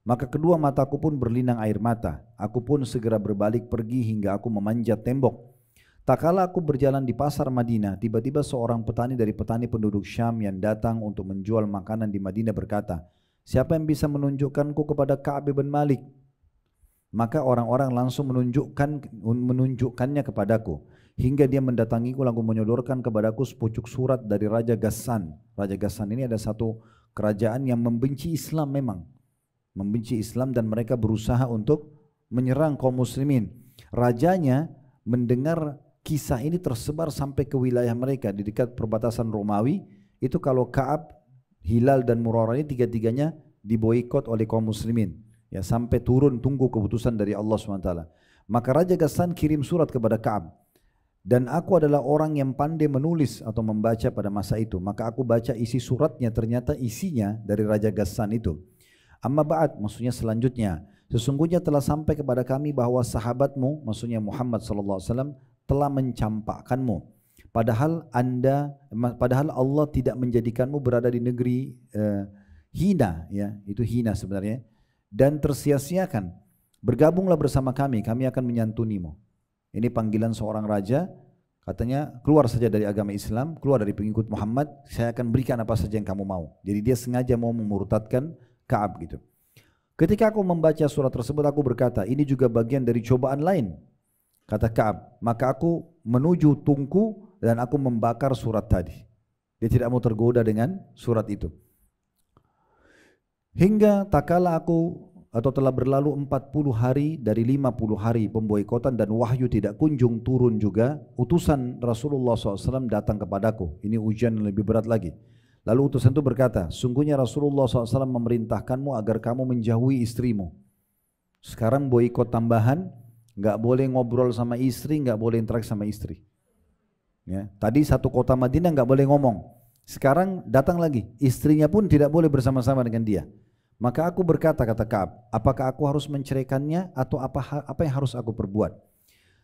Maka kedua mataku pun berlinang air mata. Aku pun segera berbalik pergi hingga aku memanjat tembok. Tak kala aku berjalan di pasar Madinah, tiba-tiba seorang petani dari petani penduduk Syam yang datang untuk menjual makanan di Madinah berkata, Siapa yang bisa menunjukkanku kepada Ka'ab bin Malik? maka orang-orang langsung menunjukkan menunjukkannya kepadaku hingga dia mendatangiku lalu menyodorkan kepadaku sepucuk surat dari Raja Gasan. Raja Gasan ini ada satu kerajaan yang membenci Islam memang. Membenci Islam dan mereka berusaha untuk menyerang kaum muslimin. Rajanya mendengar kisah ini tersebar sampai ke wilayah mereka di dekat perbatasan Romawi. Itu kalau Kaab, Hilal dan Murara ini tiga-tiganya diboikot oleh kaum muslimin. Ya sampai turun tunggu keputusan dari Allah SWT. Maka Raja Gassan kirim surat kepada Ka'ab. Dan aku adalah orang yang pandai menulis atau membaca pada masa itu. Maka aku baca isi suratnya ternyata isinya dari Raja Gassan itu. Amma ba'at maksudnya selanjutnya. Sesungguhnya telah sampai kepada kami bahwa sahabatmu maksudnya Muhammad SAW telah mencampakkanmu. Padahal anda, padahal Allah tidak menjadikanmu berada di negeri eh, hina, ya itu hina sebenarnya dan tersia-siakan. Bergabunglah bersama kami, kami akan menyantunimu. Ini panggilan seorang raja, katanya keluar saja dari agama Islam, keluar dari pengikut Muhammad, saya akan berikan apa saja yang kamu mau. Jadi dia sengaja mau memurtadkan Kaab gitu. Ketika aku membaca surat tersebut aku berkata, ini juga bagian dari cobaan lain. Kata Kaab, maka aku menuju tungku dan aku membakar surat tadi. Dia tidak mau tergoda dengan surat itu. Hingga tak takala aku atau telah berlalu empat puluh hari dari lima puluh hari pemboikotan dan wahyu tidak kunjung turun juga, utusan Rasulullah SAW datang kepadaku. Ini ujian yang lebih berat lagi. Lalu utusan itu berkata, sungguhnya Rasulullah SAW memerintahkanmu agar kamu menjauhi istrimu. Sekarang boikot tambahan, nggak boleh ngobrol sama istri, nggak boleh interaksi sama istri. Ya, tadi satu kota Madinah nggak boleh ngomong. Sekarang datang lagi, istrinya pun tidak boleh bersama-sama dengan dia. Maka aku berkata, kata Kaab, apakah aku harus menceraikannya atau apa apa yang harus aku perbuat?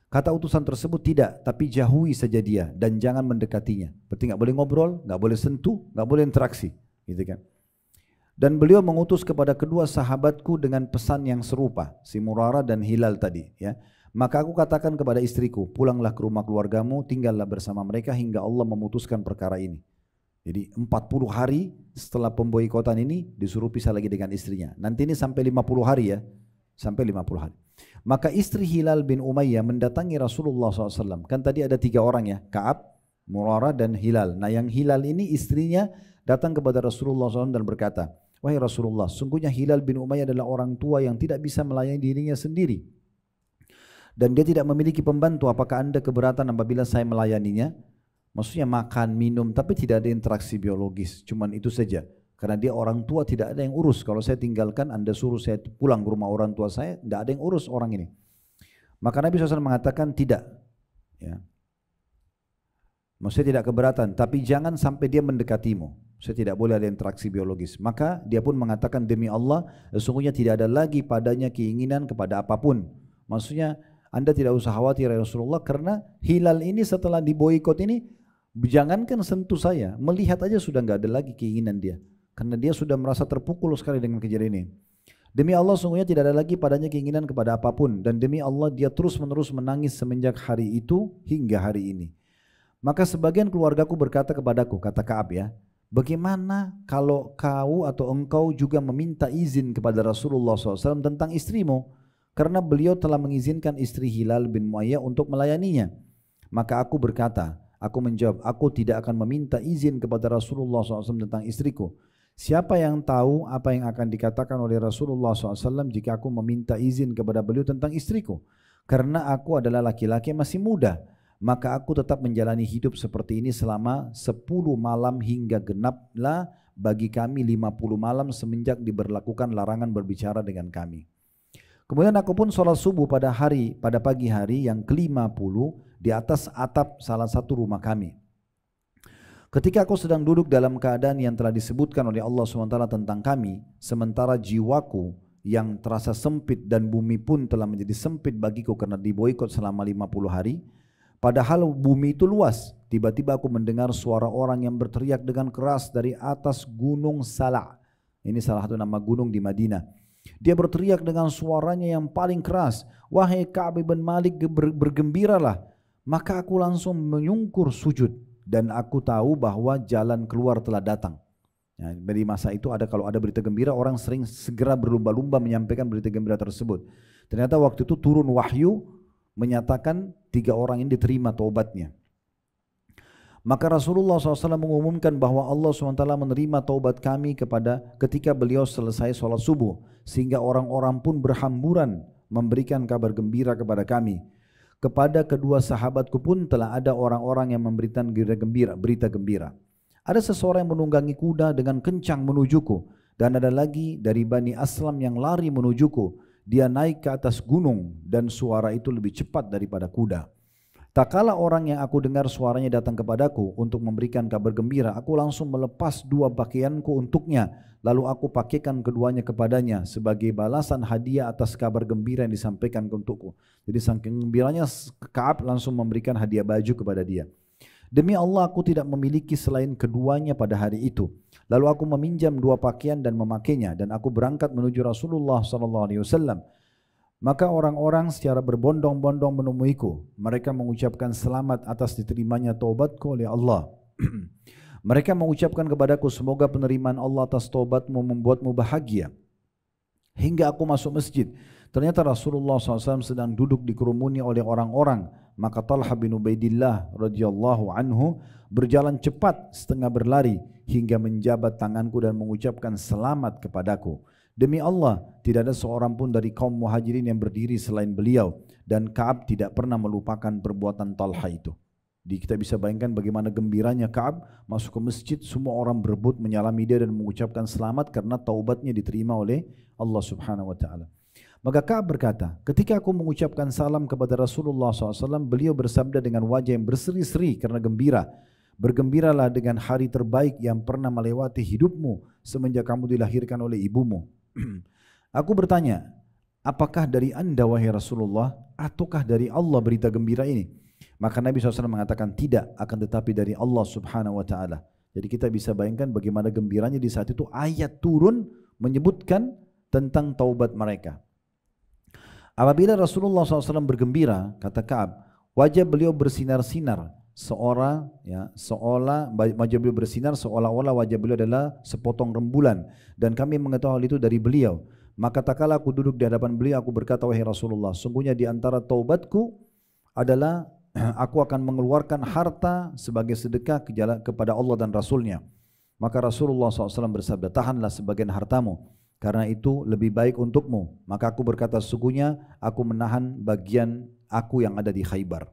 Kata utusan tersebut tidak, tapi jauhi saja dia dan jangan mendekatinya. Berarti nggak boleh ngobrol, nggak boleh sentuh, nggak boleh interaksi, gitu kan? Dan beliau mengutus kepada kedua sahabatku dengan pesan yang serupa, si Murara dan Hilal tadi, ya. Maka aku katakan kepada istriku, pulanglah ke rumah keluargamu, tinggallah bersama mereka hingga Allah memutuskan perkara ini. Jadi 40 hari setelah pemboikotan ini disuruh pisah lagi dengan istrinya. Nanti ini sampai 50 hari ya. Sampai 50 hari. Maka istri Hilal bin Umayyah mendatangi Rasulullah SAW. Kan tadi ada tiga orang ya. Kaab, Murara dan Hilal. Nah yang Hilal ini istrinya datang kepada Rasulullah SAW dan berkata, Wahai Rasulullah, sungguhnya Hilal bin Umayyah adalah orang tua yang tidak bisa melayani dirinya sendiri. Dan dia tidak memiliki pembantu, apakah anda keberatan apabila saya melayaninya? Maksudnya makan, minum, tapi tidak ada interaksi biologis, cuman itu saja. Karena dia orang tua tidak ada yang urus. Kalau saya tinggalkan, Anda suruh saya pulang ke rumah orang tua saya, tidak ada yang urus orang ini. Maka Nabi SAW mengatakan tidak. Ya. Maksudnya tidak keberatan, tapi jangan sampai dia mendekatimu. Saya tidak boleh ada interaksi biologis. Maka dia pun mengatakan demi Allah, sesungguhnya tidak ada lagi padanya keinginan kepada apapun. Maksudnya Anda tidak usah khawatir ya Rasulullah karena hilal ini setelah diboikot ini Jangankan sentuh saya, melihat aja sudah nggak ada lagi keinginan dia. Karena dia sudah merasa terpukul sekali dengan kejadian ini. Demi Allah sungguhnya tidak ada lagi padanya keinginan kepada apapun. Dan demi Allah dia terus menerus menangis semenjak hari itu hingga hari ini. Maka sebagian keluargaku berkata kepadaku, kata Kaab ya, Bagaimana kalau kau atau engkau juga meminta izin kepada Rasulullah SAW tentang istrimu? Karena beliau telah mengizinkan istri Hilal bin Muayyah untuk melayaninya. Maka aku berkata, Aku menjawab, aku tidak akan meminta izin kepada Rasulullah SAW tentang istriku. Siapa yang tahu apa yang akan dikatakan oleh Rasulullah SAW jika aku meminta izin kepada beliau tentang istriku? Karena aku adalah laki-laki masih muda, maka aku tetap menjalani hidup seperti ini selama 10 malam hingga genaplah bagi kami 50 malam semenjak diberlakukan larangan berbicara dengan kami. Kemudian aku pun sholat subuh pada hari, pada pagi hari yang kelima puluh di atas atap salah satu rumah kami. Ketika aku sedang duduk dalam keadaan yang telah disebutkan oleh Allah SWT tentang kami, sementara jiwaku yang terasa sempit dan bumi pun telah menjadi sempit bagiku karena diboikot selama 50 hari, padahal bumi itu luas, tiba-tiba aku mendengar suara orang yang berteriak dengan keras dari atas gunung Salah. Ini salah satu nama gunung di Madinah. Dia berteriak dengan suaranya yang paling keras, Wahai Ka'ab bin Malik bergembiralah, maka aku langsung menyungkur sujud dan aku tahu bahwa jalan keluar telah datang. Ya, dari masa itu ada kalau ada berita gembira orang sering segera berlumba-lumba menyampaikan berita gembira tersebut. Ternyata waktu itu turun wahyu menyatakan tiga orang ini diterima taubatnya. Maka Rasulullah SAW mengumumkan bahwa Allah SWT menerima taubat kami kepada ketika beliau selesai sholat subuh. Sehingga orang-orang pun berhamburan memberikan kabar gembira kepada kami. Kepada kedua sahabatku pun telah ada orang-orang yang memberitakan berita gembira, berita gembira. Ada seseorang yang menunggangi kuda dengan kencang menujuku dan ada lagi dari Bani Aslam yang lari menujuku. Dia naik ke atas gunung dan suara itu lebih cepat daripada kuda. Tak kala orang yang aku dengar suaranya datang kepadaku untuk memberikan kabar gembira, aku langsung melepas dua pakaianku untuknya, lalu aku pakaikan keduanya kepadanya sebagai balasan hadiah atas kabar gembira yang disampaikan untukku. Jadi saking gembiranya Kaab langsung memberikan hadiah baju kepada dia. Demi Allah aku tidak memiliki selain keduanya pada hari itu. Lalu aku meminjam dua pakaian dan memakainya dan aku berangkat menuju Rasulullah sallallahu alaihi wasallam. Maka orang-orang secara berbondong-bondong menemuiku. Mereka mengucapkan selamat atas diterimanya taubatku oleh Allah. Mereka mengucapkan kepadaku semoga penerimaan Allah atas taubatmu membuatmu bahagia. Hingga aku masuk masjid. Ternyata Rasulullah SAW sedang duduk dikerumuni oleh orang-orang. Maka Talha bin Ubaidillah radhiyallahu anhu berjalan cepat setengah berlari hingga menjabat tanganku dan mengucapkan selamat kepadaku. Demi Allah, tidak ada seorang pun dari kaum muhajirin yang berdiri selain beliau. Dan Kaab tidak pernah melupakan perbuatan Talha itu. Jadi kita bisa bayangkan bagaimana gembiranya Kaab masuk ke masjid, semua orang berebut menyalami dia dan mengucapkan selamat karena taubatnya diterima oleh Allah subhanahu wa ta'ala. Maka Kaab berkata, ketika aku mengucapkan salam kepada Rasulullah SAW, beliau bersabda dengan wajah yang berseri-seri karena gembira. Bergembiralah dengan hari terbaik yang pernah melewati hidupmu semenjak kamu dilahirkan oleh ibumu. Aku bertanya, apakah dari anda wahai Rasulullah ataukah dari Allah berita gembira ini? Maka Nabi SAW mengatakan tidak akan tetapi dari Allah Subhanahu Wa Taala. Jadi kita bisa bayangkan bagaimana gembiranya di saat itu ayat turun menyebutkan tentang taubat mereka. Apabila Rasulullah SAW bergembira, kata Kaab, wajah beliau bersinar-sinar seolah ya seolah wajah beliau bersinar seolah-olah wajah beliau adalah sepotong rembulan dan kami mengetahui hal itu dari beliau maka tak kala aku duduk di hadapan beliau aku berkata wahai Rasulullah sungguhnya di antara taubatku adalah aku akan mengeluarkan harta sebagai sedekah kepada Allah dan Rasulnya maka Rasulullah SAW bersabda tahanlah sebagian hartamu karena itu lebih baik untukmu maka aku berkata sungguhnya aku menahan bagian aku yang ada di Khaybar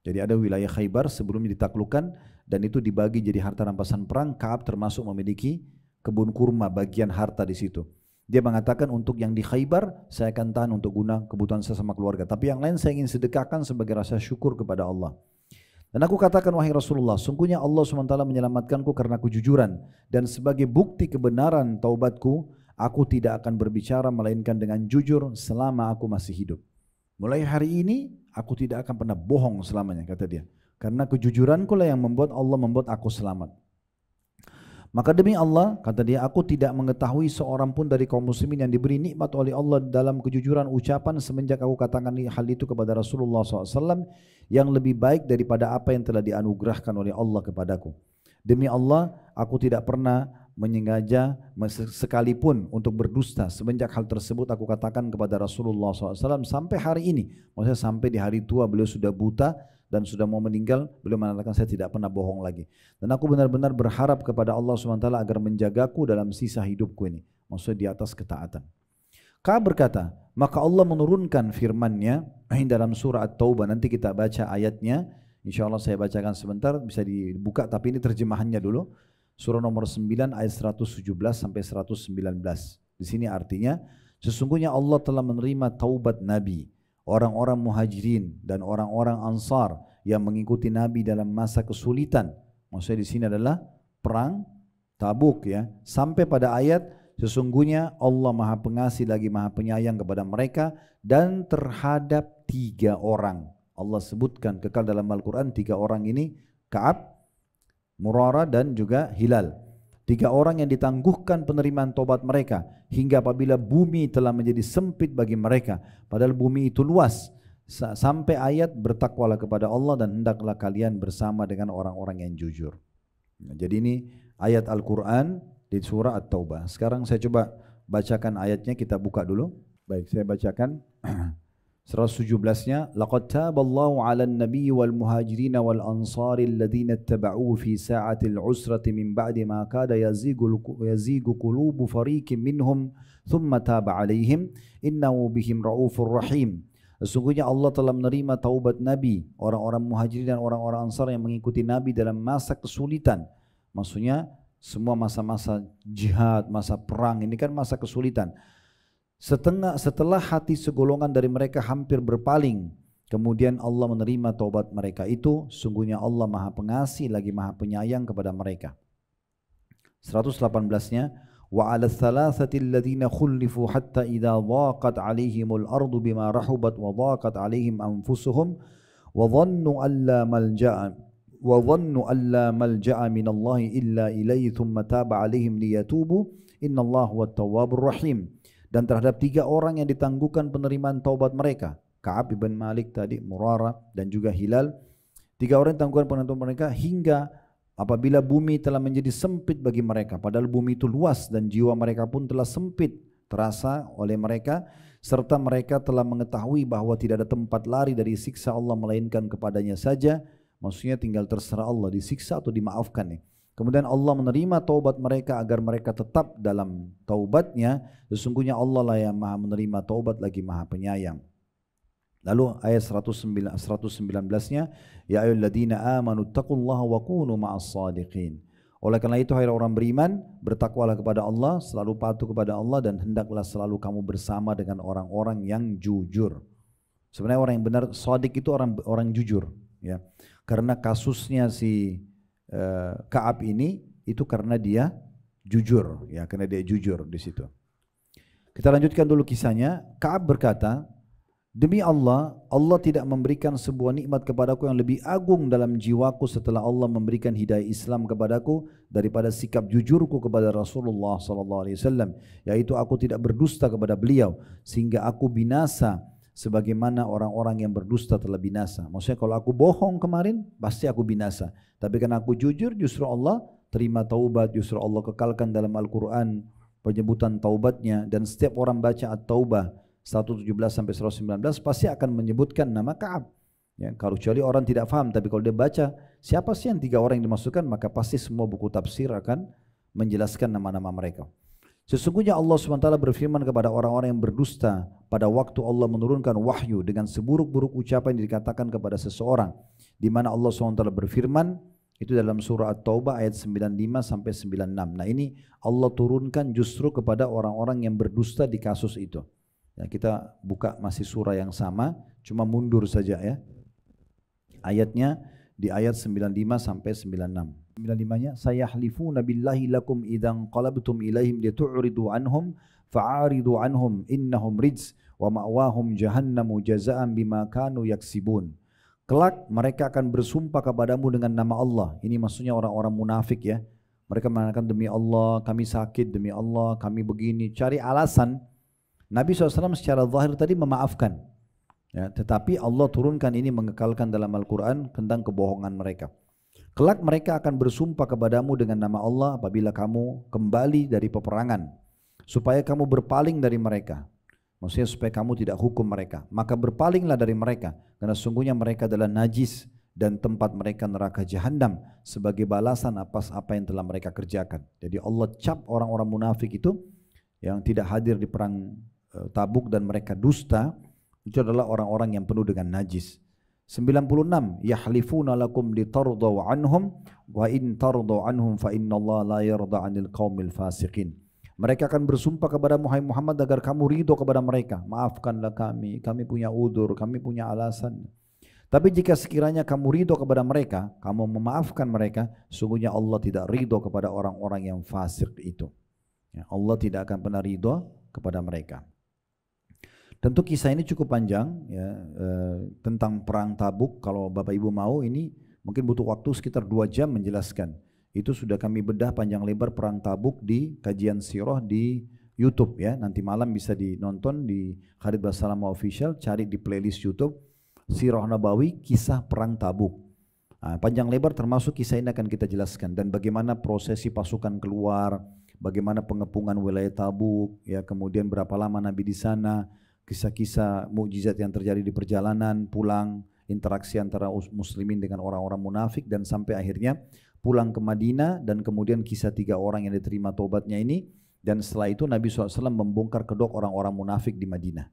jadi ada wilayah Khaybar sebelumnya ditaklukan dan itu dibagi jadi harta rampasan perang. Kaab termasuk memiliki kebun kurma bagian harta di situ. Dia mengatakan untuk yang di Khaybar saya akan tahan untuk guna kebutuhan saya sama keluarga. Tapi yang lain saya ingin sedekahkan sebagai rasa syukur kepada Allah. Dan aku katakan wahai Rasulullah, sungguhnya Allah SWT menyelamatkanku karena kejujuran. Dan sebagai bukti kebenaran taubatku, aku tidak akan berbicara melainkan dengan jujur selama aku masih hidup. Mulai hari ini aku tidak akan pernah bohong selamanya kata dia. Karena kejujuranku lah yang membuat Allah membuat aku selamat. Maka demi Allah, kata dia, aku tidak mengetahui seorang pun dari kaum muslimin yang diberi nikmat oleh Allah dalam kejujuran ucapan semenjak aku katakan hal itu kepada Rasulullah SAW yang lebih baik daripada apa yang telah dianugerahkan oleh Allah kepadaku. Demi Allah, aku tidak pernah menyengaja sekalipun untuk berdusta semenjak hal tersebut aku katakan kepada Rasulullah SAW sampai hari ini maksudnya sampai di hari tua beliau sudah buta dan sudah mau meninggal beliau mengatakan saya tidak pernah bohong lagi dan aku benar-benar berharap kepada Allah SWT agar menjagaku dalam sisa hidupku ini maksudnya di atas ketaatan Ka berkata maka Allah menurunkan firman-Nya dalam surah At-Taubah nanti kita baca ayatnya Insya Allah saya bacakan sebentar bisa dibuka tapi ini terjemahannya dulu surah nomor 9 ayat 117 sampai 119. Di sini artinya sesungguhnya Allah telah menerima taubat Nabi, orang-orang muhajirin dan orang-orang ansar yang mengikuti Nabi dalam masa kesulitan. Maksudnya di sini adalah perang tabuk ya. Sampai pada ayat sesungguhnya Allah maha pengasih lagi maha penyayang kepada mereka dan terhadap tiga orang. Allah sebutkan kekal dalam Al-Quran tiga orang ini Kaab, Murara dan juga Hilal. Tiga orang yang ditangguhkan penerimaan tobat mereka hingga apabila bumi telah menjadi sempit bagi mereka. Padahal bumi itu luas. Sampai ayat bertakwalah kepada Allah dan hendaklah kalian bersama dengan orang-orang yang jujur. Nah, jadi ini ayat Al-Quran di surah At-Taubah. Sekarang saya coba bacakan ayatnya kita buka dulu. Baik saya bacakan. 117-nya laqad taballahu 'alan nabiy wal muhajirin wal ansari alladhina ittaba'uhu fi sa'atil 'usrati min ba'di ma kada yazigu yazigu qulubu fariqin minhum thumma taba 'alaihim innahu bihim raufur rahim Sesungguhnya Allah telah menerima taubat Nabi, orang-orang muhajirin dan orang-orang ansar yang mengikuti Nabi dalam masa kesulitan. Maksudnya semua masa-masa jihad, masa perang, ini kan masa kesulitan. Setengah setelah hati segolongan dari mereka hampir berpaling, kemudian Allah menerima taubat mereka itu, sungguhnya Allah Maha Pengasih lagi Maha Penyayang kepada mereka. 118-nya wa ala thalathati alladhina khulifu hatta idza dhaqat alaihimul ardu bima rahubat wa dhaqat alaihim anfusuhum wa dhannu alla malja'a wa dhannu alla malja'a min Allah illa ilayhi thumma taba alaihim liyatubu innallaha wat tawwabur rahim dan terhadap tiga orang yang ditangguhkan penerimaan taubat mereka. Ka'ab ibn Malik tadi, Murara dan juga Hilal. Tiga orang yang tangguhkan penerimaan mereka hingga apabila bumi telah menjadi sempit bagi mereka. Padahal bumi itu luas dan jiwa mereka pun telah sempit terasa oleh mereka serta mereka telah mengetahui bahwa tidak ada tempat lari dari siksa Allah melainkan kepadanya saja maksudnya tinggal terserah Allah disiksa atau dimaafkan nih Kemudian Allah menerima taubat mereka agar mereka tetap dalam taubatnya. Sesungguhnya Allah lah yang maha menerima taubat lagi maha penyayang. Lalu ayat 119, 119-nya, Ya ayyuhalladzina amanu taqullaha wa kunu ma'as sadiqin. Oleh karena itu hai orang beriman, bertakwalah kepada Allah, selalu patuh kepada Allah dan hendaklah selalu kamu bersama dengan orang-orang yang jujur. Sebenarnya orang yang benar sadik itu orang orang jujur, ya. Karena kasusnya si uh, Kaab ini itu karena dia jujur ya karena dia jujur di situ. Kita lanjutkan dulu kisahnya. Kaab berkata, Demi Allah, Allah tidak memberikan sebuah nikmat kepadaku yang lebih agung dalam jiwaku setelah Allah memberikan hidayah Islam kepadaku daripada sikap jujurku kepada Rasulullah sallallahu alaihi wasallam, yaitu aku tidak berdusta kepada beliau sehingga aku binasa sebagaimana orang-orang yang berdusta telah binasa. Maksudnya kalau aku bohong kemarin, pasti aku binasa. Tapi karena aku jujur, justru Allah terima taubat, justru Allah kekalkan dalam Al-Quran penyebutan taubatnya. Dan setiap orang baca At-Taubah 117 sampai 119 pasti akan menyebutkan nama Ka'ab. Ya, kalau kecuali orang tidak faham, tapi kalau dia baca siapa sih yang tiga orang yang dimasukkan, maka pasti semua buku tafsir akan menjelaskan nama-nama mereka. Sesungguhnya Allah SWT berfirman kepada orang-orang yang berdusta pada waktu Allah menurunkan wahyu dengan seburuk-buruk ucapan yang dikatakan kepada seseorang di mana Allah SWT berfirman itu dalam surah At-Taubah ayat 95 sampai 96. Nah ini Allah turunkan justru kepada orang-orang yang berdusta di kasus itu. Ya, kita buka masih surah yang sama, cuma mundur saja ya. Ayatnya di ayat 95 sampai 96. 95-nya saya halifu nabillahi lakum idzan qalabtum ilaihim litu'ridu anhum fa'aridu anhum innahum rijs wa ma'wahum jahannamu jazaan bima kanu yaksibun. Kelak mereka akan bersumpah kepadamu dengan nama Allah. Ini maksudnya orang-orang munafik ya. Mereka mengatakan demi Allah kami sakit, demi Allah kami begini. Cari alasan. Nabi SAW secara zahir tadi memaafkan. Ya, tetapi Allah turunkan ini mengekalkan dalam Al-Quran tentang kebohongan mereka. Kelak mereka akan bersumpah kepadamu dengan nama Allah apabila kamu kembali dari peperangan supaya kamu berpaling dari mereka. Maksudnya supaya kamu tidak hukum mereka. Maka berpalinglah dari mereka. Karena sungguhnya mereka adalah najis dan tempat mereka neraka jahanam sebagai balasan atas apa yang telah mereka kerjakan. Jadi Allah cap orang-orang munafik itu yang tidak hadir di perang eh, Tabuk dan mereka dusta itu adalah orang-orang yang penuh dengan najis. 96 yahlifuna lakum litardaw anhum wa in tardaw anhum fa inna Allah la yarda 'anil qaumil fasiqin. Mereka akan bersumpah kepada Muhammad agar kamu ridho kepada mereka. Maafkanlah kami, kami punya udur, kami punya alasan. Tapi jika sekiranya kamu ridho kepada mereka, kamu memaafkan mereka, sungguhnya Allah tidak ridho kepada orang-orang yang fasik itu. Ya, Allah tidak akan pernah ridho kepada mereka. Tentu kisah ini cukup panjang ya, eh, tentang perang Tabuk. Kalau Bapak Ibu mau ini mungkin butuh waktu sekitar dua jam menjelaskan. Itu sudah kami bedah panjang lebar perang Tabuk di kajian siroh di YouTube ya. Nanti malam bisa dinonton di Khalid Basalamah official, cari di playlist YouTube siroh Nabawi kisah perang Tabuk. Nah, panjang lebar termasuk kisah ini akan kita jelaskan dan bagaimana prosesi pasukan keluar, bagaimana pengepungan wilayah Tabuk, ya kemudian berapa lama Nabi di sana, kisah-kisah mukjizat yang terjadi di perjalanan, pulang, interaksi antara muslimin dengan orang-orang munafik dan sampai akhirnya pulang ke Madinah dan kemudian kisah tiga orang yang diterima tobatnya ini dan setelah itu Nabi SAW membongkar kedok orang-orang munafik di Madinah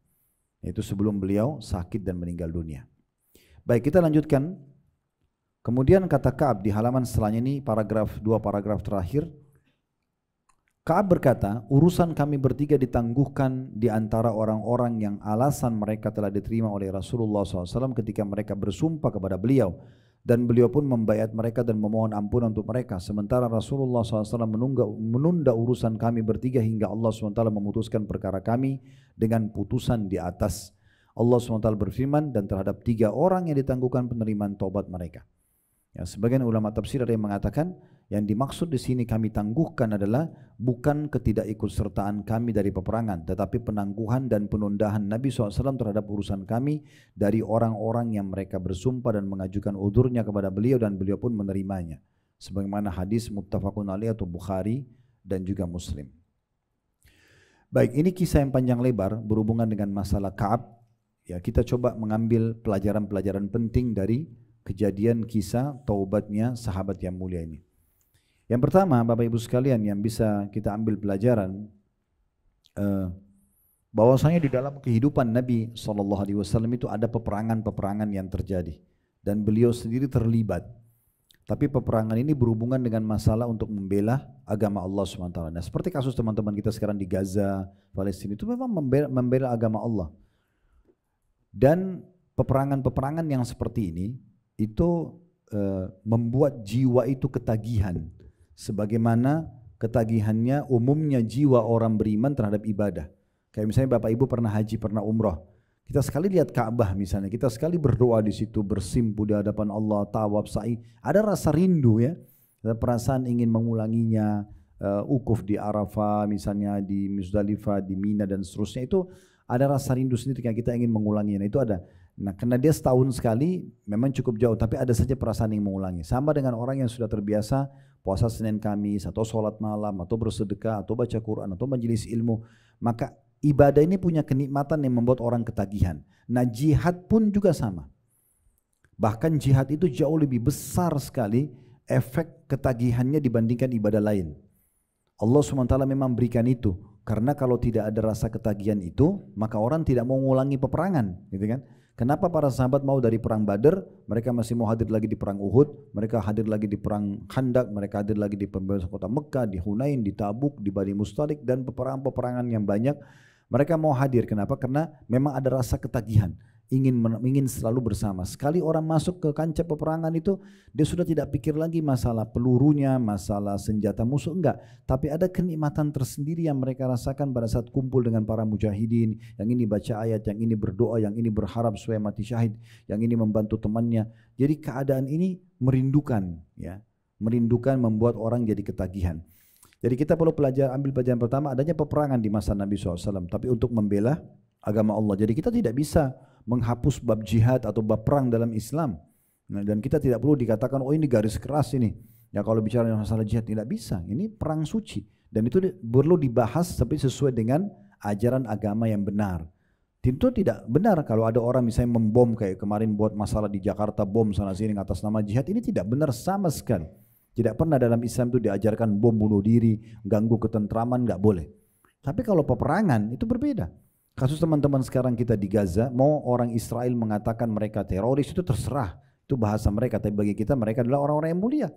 itu sebelum beliau sakit dan meninggal dunia baik kita lanjutkan kemudian kata Kaab di halaman setelahnya ini paragraf dua paragraf terakhir Kaab berkata, urusan kami bertiga ditangguhkan di antara orang-orang yang alasan mereka telah diterima oleh Rasulullah SAW ketika mereka bersumpah kepada beliau dan beliau pun membayat mereka dan memohon ampun untuk mereka. Sementara Rasulullah SAW menunda, menunda urusan kami bertiga hingga Allah SWT memutuskan perkara kami dengan putusan di atas. Allah SWT berfirman dan terhadap tiga orang yang ditangguhkan penerimaan taubat mereka. Ya, sebagian ulama tafsir ada yang mengatakan yang dimaksud di sini kami tangguhkan adalah bukan ketidakikutsertaan kami dari peperangan, tetapi penangguhan dan penundaan Nabi SAW terhadap urusan kami dari orang-orang yang mereka bersumpah dan mengajukan udurnya kepada beliau dan beliau pun menerimanya. Sebagaimana hadis muttafaqun alaih atau Bukhari dan juga Muslim. Baik, ini kisah yang panjang lebar berhubungan dengan masalah Kaab. Ya, kita coba mengambil pelajaran-pelajaran penting dari kejadian kisah taubatnya sahabat yang mulia ini. Yang pertama, Bapak Ibu sekalian yang bisa kita ambil pelajaran eh, bahwasanya di dalam kehidupan Nabi Shallallahu Alaihi Wasallam itu ada peperangan-peperangan yang terjadi dan beliau sendiri terlibat. Tapi peperangan ini berhubungan dengan masalah untuk membela agama Allah SWT. Nah, seperti kasus teman-teman kita sekarang di Gaza, Palestina itu memang membela, membela agama Allah. Dan peperangan-peperangan yang seperti ini itu uh, membuat jiwa itu ketagihan sebagaimana ketagihannya umumnya jiwa orang beriman terhadap ibadah. Kayak misalnya Bapak Ibu pernah haji, pernah umroh. Kita sekali lihat Ka'bah misalnya, kita sekali berdoa di situ, bersimpu di hadapan Allah, tawab, sa'i. Ada rasa rindu ya, ada perasaan ingin mengulanginya, uh, ukuf di Arafah misalnya, di Muzdalifah, di Mina dan seterusnya. Itu ada rasa rindu sendiri yang kita ingin mengulanginya. itu ada. Nah karena dia setahun sekali memang cukup jauh tapi ada saja perasaan yang mengulangi. Sama dengan orang yang sudah terbiasa puasa Senin Kamis atau sholat malam atau bersedekah atau baca Quran atau majelis ilmu maka ibadah ini punya kenikmatan yang membuat orang ketagihan nah jihad pun juga sama bahkan jihad itu jauh lebih besar sekali efek ketagihannya dibandingkan ibadah lain Allah SWT memang berikan itu karena kalau tidak ada rasa ketagihan itu maka orang tidak mau mengulangi peperangan gitu kan Kenapa para sahabat mau dari perang Badar, mereka masih mau hadir lagi di perang Uhud, mereka hadir lagi di perang Khandak, mereka hadir lagi di pembebasan kota Mekah, di Hunain, di Tabuk, di Bani Mustalik dan peperangan-peperangan yang banyak. Mereka mau hadir. Kenapa? Karena memang ada rasa ketagihan ingin ingin selalu bersama. Sekali orang masuk ke kancah peperangan itu, dia sudah tidak pikir lagi masalah pelurunya, masalah senjata musuh enggak, tapi ada kenikmatan tersendiri yang mereka rasakan pada saat kumpul dengan para mujahidin, yang ini baca ayat, yang ini berdoa, yang ini berharap supaya mati syahid, yang ini membantu temannya. Jadi keadaan ini merindukan ya, merindukan membuat orang jadi ketagihan. Jadi kita perlu pelajar, ambil pelajaran pertama adanya peperangan di masa Nabi SAW. Tapi untuk membela agama Allah. Jadi kita tidak bisa menghapus bab jihad atau bab perang dalam Islam. Nah, dan kita tidak perlu dikatakan oh ini garis keras ini. Ya kalau bicara masalah jihad tidak bisa. Ini perang suci dan itu perlu dibahas tapi sesuai dengan ajaran agama yang benar. Tentu tidak benar kalau ada orang misalnya membom kayak kemarin buat masalah di Jakarta bom sana sini atas nama jihad ini tidak benar sama sekali. Tidak pernah dalam Islam itu diajarkan bom bunuh diri, ganggu ketentraman nggak boleh. Tapi kalau peperangan itu berbeda. Kasus teman-teman sekarang kita di Gaza, mau orang Israel mengatakan mereka teroris itu terserah. Itu bahasa mereka, tapi bagi kita mereka adalah orang-orang yang mulia.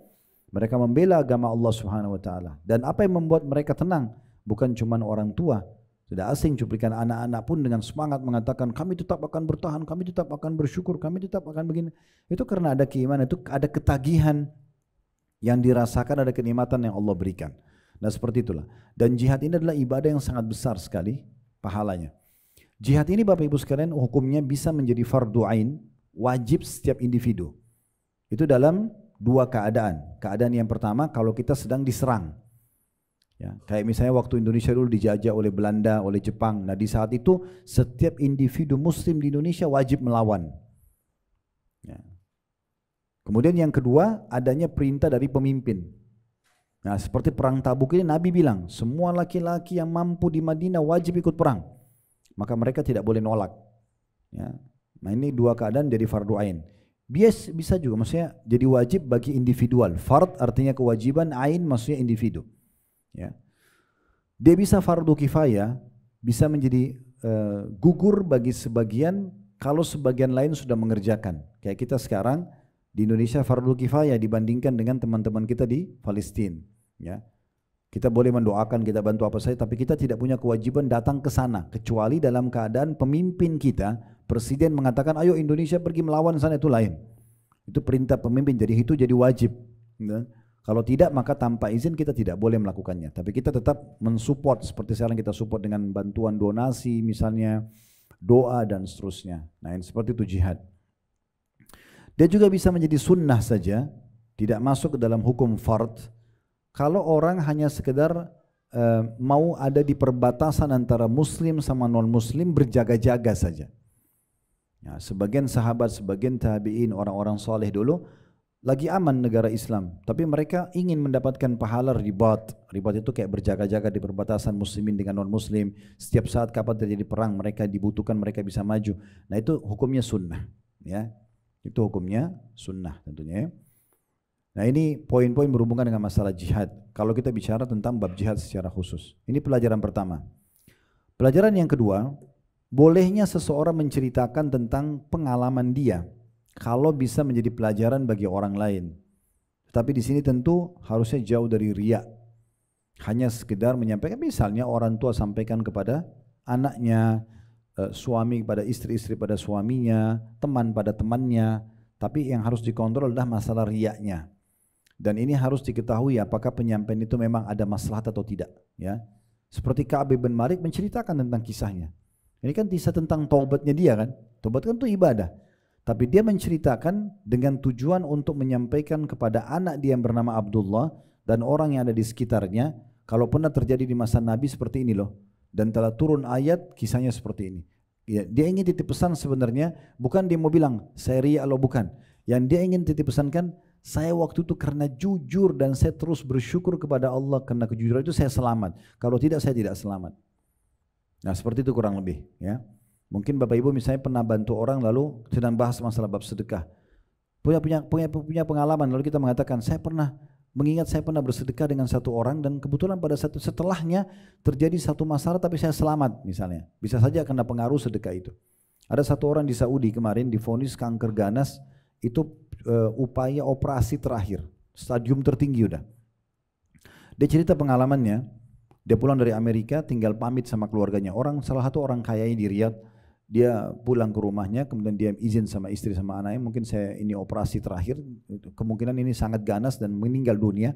Mereka membela agama Allah Subhanahu wa taala. Dan apa yang membuat mereka tenang? Bukan cuma orang tua. Sudah asing cuplikan anak-anak pun dengan semangat mengatakan kami tetap akan bertahan, kami tetap akan bersyukur, kami tetap akan begini. Itu karena ada keimanan, itu ada ketagihan yang dirasakan ada kenikmatan yang Allah berikan. Nah seperti itulah. Dan jihad ini adalah ibadah yang sangat besar sekali pahalanya. Jihad ini Bapak Ibu sekalian hukumnya bisa menjadi fardu ain, wajib setiap individu. Itu dalam dua keadaan. Keadaan yang pertama kalau kita sedang diserang. Ya, kayak misalnya waktu Indonesia dulu dijajah oleh Belanda, oleh Jepang. Nah di saat itu setiap individu muslim di Indonesia wajib melawan. Ya. Kemudian yang kedua adanya perintah dari pemimpin. Nah seperti perang tabuk ini Nabi bilang semua laki-laki yang mampu di Madinah wajib ikut perang maka mereka tidak boleh nolak. Ya. Nah ini dua keadaan jadi fardu ain. Bias bisa juga maksudnya jadi wajib bagi individual. Fard artinya kewajiban, ain maksudnya individu. Ya. Dia bisa fardu kifayah, bisa menjadi uh, gugur bagi sebagian kalau sebagian lain sudah mengerjakan. Kayak kita sekarang di Indonesia fardu kifayah dibandingkan dengan teman-teman kita di Palestina. Ya. Kita boleh mendoakan, kita bantu apa saja, tapi kita tidak punya kewajiban datang ke sana. Kecuali dalam keadaan pemimpin kita, presiden mengatakan, ayo Indonesia pergi melawan sana itu lain. Itu perintah pemimpin, jadi itu jadi wajib. Ya. Kalau tidak maka tanpa izin kita tidak boleh melakukannya. Tapi kita tetap mensupport seperti sekarang kita support dengan bantuan donasi misalnya, doa dan seterusnya. Nah yang seperti itu jihad. Dia juga bisa menjadi sunnah saja, tidak masuk ke dalam hukum fard, kalau orang hanya sekedar e, mau ada di perbatasan antara muslim sama non muslim berjaga-jaga saja. Ya, sebagian sahabat, sebagian tabi'in, orang-orang soleh dulu lagi aman negara Islam, tapi mereka ingin mendapatkan pahala ribat. Ribat itu kayak berjaga-jaga di perbatasan muslimin dengan non-muslim. Setiap saat kapan terjadi perang, mereka dibutuhkan, mereka bisa maju. Nah, itu hukumnya sunnah, ya. Itu hukumnya sunnah tentunya, ya. Nah ini poin-poin berhubungan dengan masalah jihad. Kalau kita bicara tentang bab jihad secara khusus. Ini pelajaran pertama. Pelajaran yang kedua, bolehnya seseorang menceritakan tentang pengalaman dia kalau bisa menjadi pelajaran bagi orang lain. Tapi di sini tentu harusnya jauh dari riak. Hanya sekedar menyampaikan misalnya orang tua sampaikan kepada anaknya, eh, suami kepada istri-istri pada suaminya, teman pada temannya. Tapi yang harus dikontrol adalah masalah riaknya dan ini harus diketahui apakah penyampaian itu memang ada masalah atau tidak. Ya, Seperti Ka'ab bin Malik menceritakan tentang kisahnya. Ini kan kisah tentang taubatnya dia kan. Taubat kan itu ibadah. Tapi dia menceritakan dengan tujuan untuk menyampaikan kepada anak dia yang bernama Abdullah dan orang yang ada di sekitarnya. Kalau pernah terjadi di masa Nabi seperti ini loh. Dan telah turun ayat kisahnya seperti ini. Ya, dia ingin titip pesan sebenarnya bukan dia mau bilang saya ria atau bukan. Yang dia ingin titip pesankan saya waktu itu karena jujur dan saya terus bersyukur kepada Allah karena kejujuran itu saya selamat. Kalau tidak saya tidak selamat. Nah seperti itu kurang lebih ya. Mungkin Bapak Ibu misalnya pernah bantu orang lalu sedang bahas masalah bab sedekah. Punya, punya, punya, punya pengalaman lalu kita mengatakan saya pernah mengingat saya pernah bersedekah dengan satu orang dan kebetulan pada satu setelahnya terjadi satu masalah tapi saya selamat misalnya. Bisa saja karena pengaruh sedekah itu. Ada satu orang di Saudi kemarin difonis kanker ganas itu uh, upaya operasi terakhir, stadium tertinggi udah. Dia cerita pengalamannya, dia pulang dari Amerika tinggal pamit sama keluarganya. Orang salah satu orang kaya di Riyadh, dia pulang ke rumahnya kemudian dia izin sama istri sama anaknya mungkin saya ini operasi terakhir kemungkinan ini sangat ganas dan meninggal dunia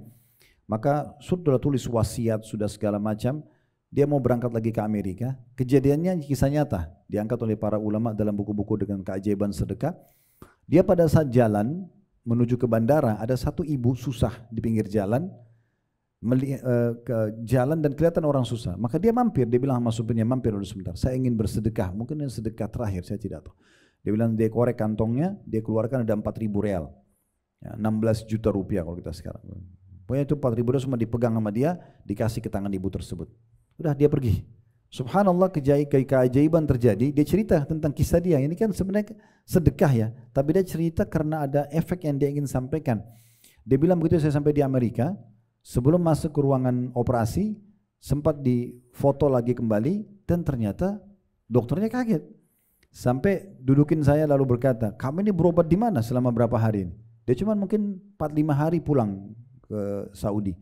maka sudah tulis wasiat sudah segala macam dia mau berangkat lagi ke Amerika kejadiannya kisah nyata diangkat oleh para ulama dalam buku-buku dengan keajaiban sedekah dia pada saat jalan menuju ke bandara ada satu ibu susah di pinggir jalan eh, ke jalan dan kelihatan orang susah. Maka dia mampir, dia bilang sama supirnya, mampir dulu sebentar, saya ingin bersedekah. Mungkin yang sedekah terakhir, saya tidak tahu. Dia bilang dia korek kantongnya, dia keluarkan ada ribu real. Ya, 16 juta rupiah kalau kita sekarang. Pokoknya itu ribu real semua dipegang sama dia, dikasih ke tangan ibu tersebut. Udah dia pergi. Subhanallah keajaiban terjadi, dia cerita tentang kisah dia. Ini kan sebenarnya sedekah ya, tapi dia cerita karena ada efek yang dia ingin sampaikan. Dia bilang begitu saya sampai di Amerika, sebelum masuk ke ruangan operasi, sempat difoto lagi kembali, dan ternyata dokternya kaget. Sampai dudukin saya lalu berkata, kamu ini berobat di mana selama berapa hari ini? Dia cuma mungkin 4-5 hari pulang ke Saudi.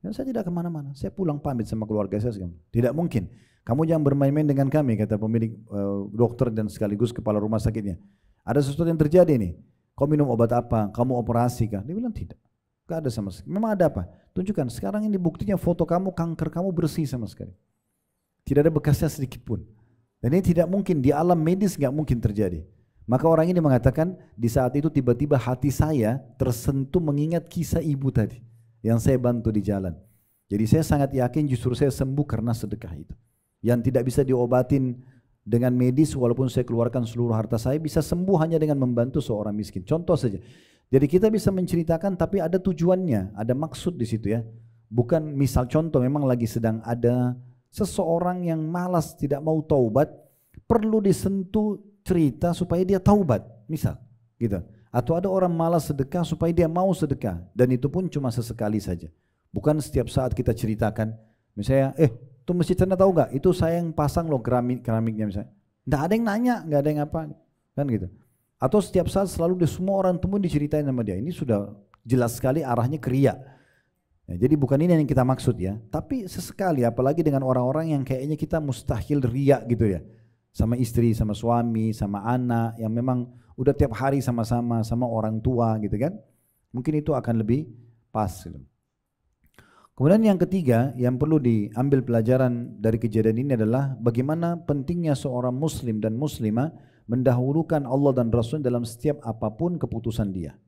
Dan saya tidak kemana-mana, saya pulang pamit sama keluarga saya. Tidak mungkin kamu jangan bermain-main dengan kami, kata pemilik uh, dokter dan sekaligus kepala rumah sakitnya. Ada sesuatu yang terjadi nih. Kau minum obat apa? Kamu operasi kah? Dia bilang tidak. Gak ada sama sekali. Memang ada apa? Tunjukkan. Sekarang ini buktinya foto kamu, kanker kamu bersih sama sekali. Tidak ada bekasnya sedikit pun. Dan ini tidak mungkin. Di alam medis nggak mungkin terjadi. Maka orang ini mengatakan, di saat itu tiba-tiba hati saya tersentuh mengingat kisah ibu tadi. Yang saya bantu di jalan. Jadi saya sangat yakin justru saya sembuh karena sedekah itu yang tidak bisa diobatin dengan medis walaupun saya keluarkan seluruh harta saya bisa sembuh hanya dengan membantu seorang miskin. Contoh saja. Jadi kita bisa menceritakan tapi ada tujuannya, ada maksud di situ ya. Bukan misal contoh memang lagi sedang ada seseorang yang malas tidak mau taubat perlu disentuh cerita supaya dia taubat misal gitu atau ada orang malas sedekah supaya dia mau sedekah dan itu pun cuma sesekali saja bukan setiap saat kita ceritakan misalnya eh itu masjid sana tahu nggak? Itu saya yang pasang loh keramik keramiknya misalnya. Nggak ada yang nanya, nggak ada yang apa, kan gitu. Atau setiap saat selalu di semua orang temuin diceritain sama dia. Ini sudah jelas sekali arahnya keria ria. Ya, jadi bukan ini yang kita maksud ya. Tapi sesekali apalagi dengan orang-orang yang kayaknya kita mustahil riak gitu ya. Sama istri, sama suami, sama anak yang memang udah tiap hari sama-sama, sama orang tua gitu kan. Mungkin itu akan lebih pas gitu. Kemudian yang ketiga yang perlu diambil pelajaran dari kejadian ini adalah bagaimana pentingnya seorang muslim dan muslimah mendahulukan Allah dan Rasul dalam setiap apapun keputusan dia.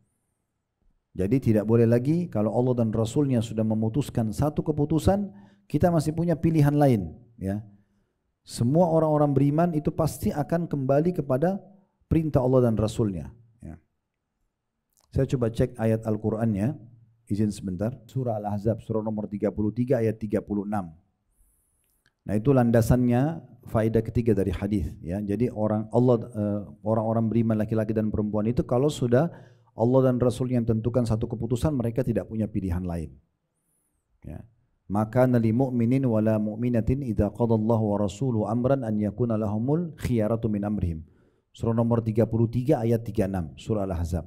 Jadi tidak boleh lagi kalau Allah dan Rasulnya sudah memutuskan satu keputusan, kita masih punya pilihan lain. Ya. Semua orang-orang beriman itu pasti akan kembali kepada perintah Allah dan Rasulnya. Ya. Saya coba cek ayat Al-Qur'annya. Izin sebentar. Surah Al-Ahzab, surah nomor 33 ayat 36. Nah itu landasannya faedah ketiga dari hadis ya. Jadi orang Allah eh, orang-orang beriman laki-laki dan perempuan itu kalau sudah Allah dan Rasul yang tentukan satu keputusan mereka tidak punya pilihan lain. Ya. Maka nali mu'minin wala mu'minatin idza qadallahu wa rasuluhu amran an yakuna lahumul khiyaratu min amrihim. Surah nomor 33 ayat 36 surah Al-Ahzab.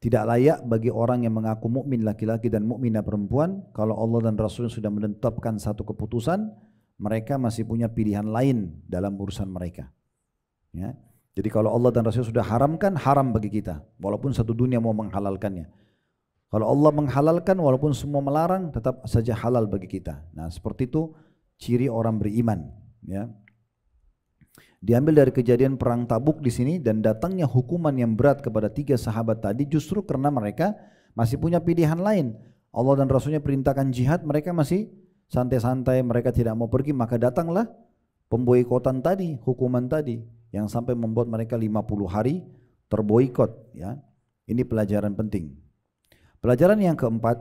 Tidak layak bagi orang yang mengaku mukmin laki-laki dan mukminah perempuan kalau Allah dan Rasul sudah menetapkan satu keputusan, mereka masih punya pilihan lain dalam urusan mereka. Ya. Jadi kalau Allah dan Rasul sudah haramkan, haram bagi kita. Walaupun satu dunia mau menghalalkannya. Kalau Allah menghalalkan walaupun semua melarang tetap saja halal bagi kita. Nah seperti itu ciri orang beriman. Ya. Diambil dari kejadian perang Tabuk di sini dan datangnya hukuman yang berat kepada tiga sahabat tadi justru karena mereka masih punya pilihan lain. Allah dan Rasulnya perintahkan jihad, mereka masih santai-santai, mereka tidak mau pergi, maka datanglah pemboikotan tadi, hukuman tadi yang sampai membuat mereka 50 hari terboikot ya. Ini pelajaran penting. Pelajaran yang keempat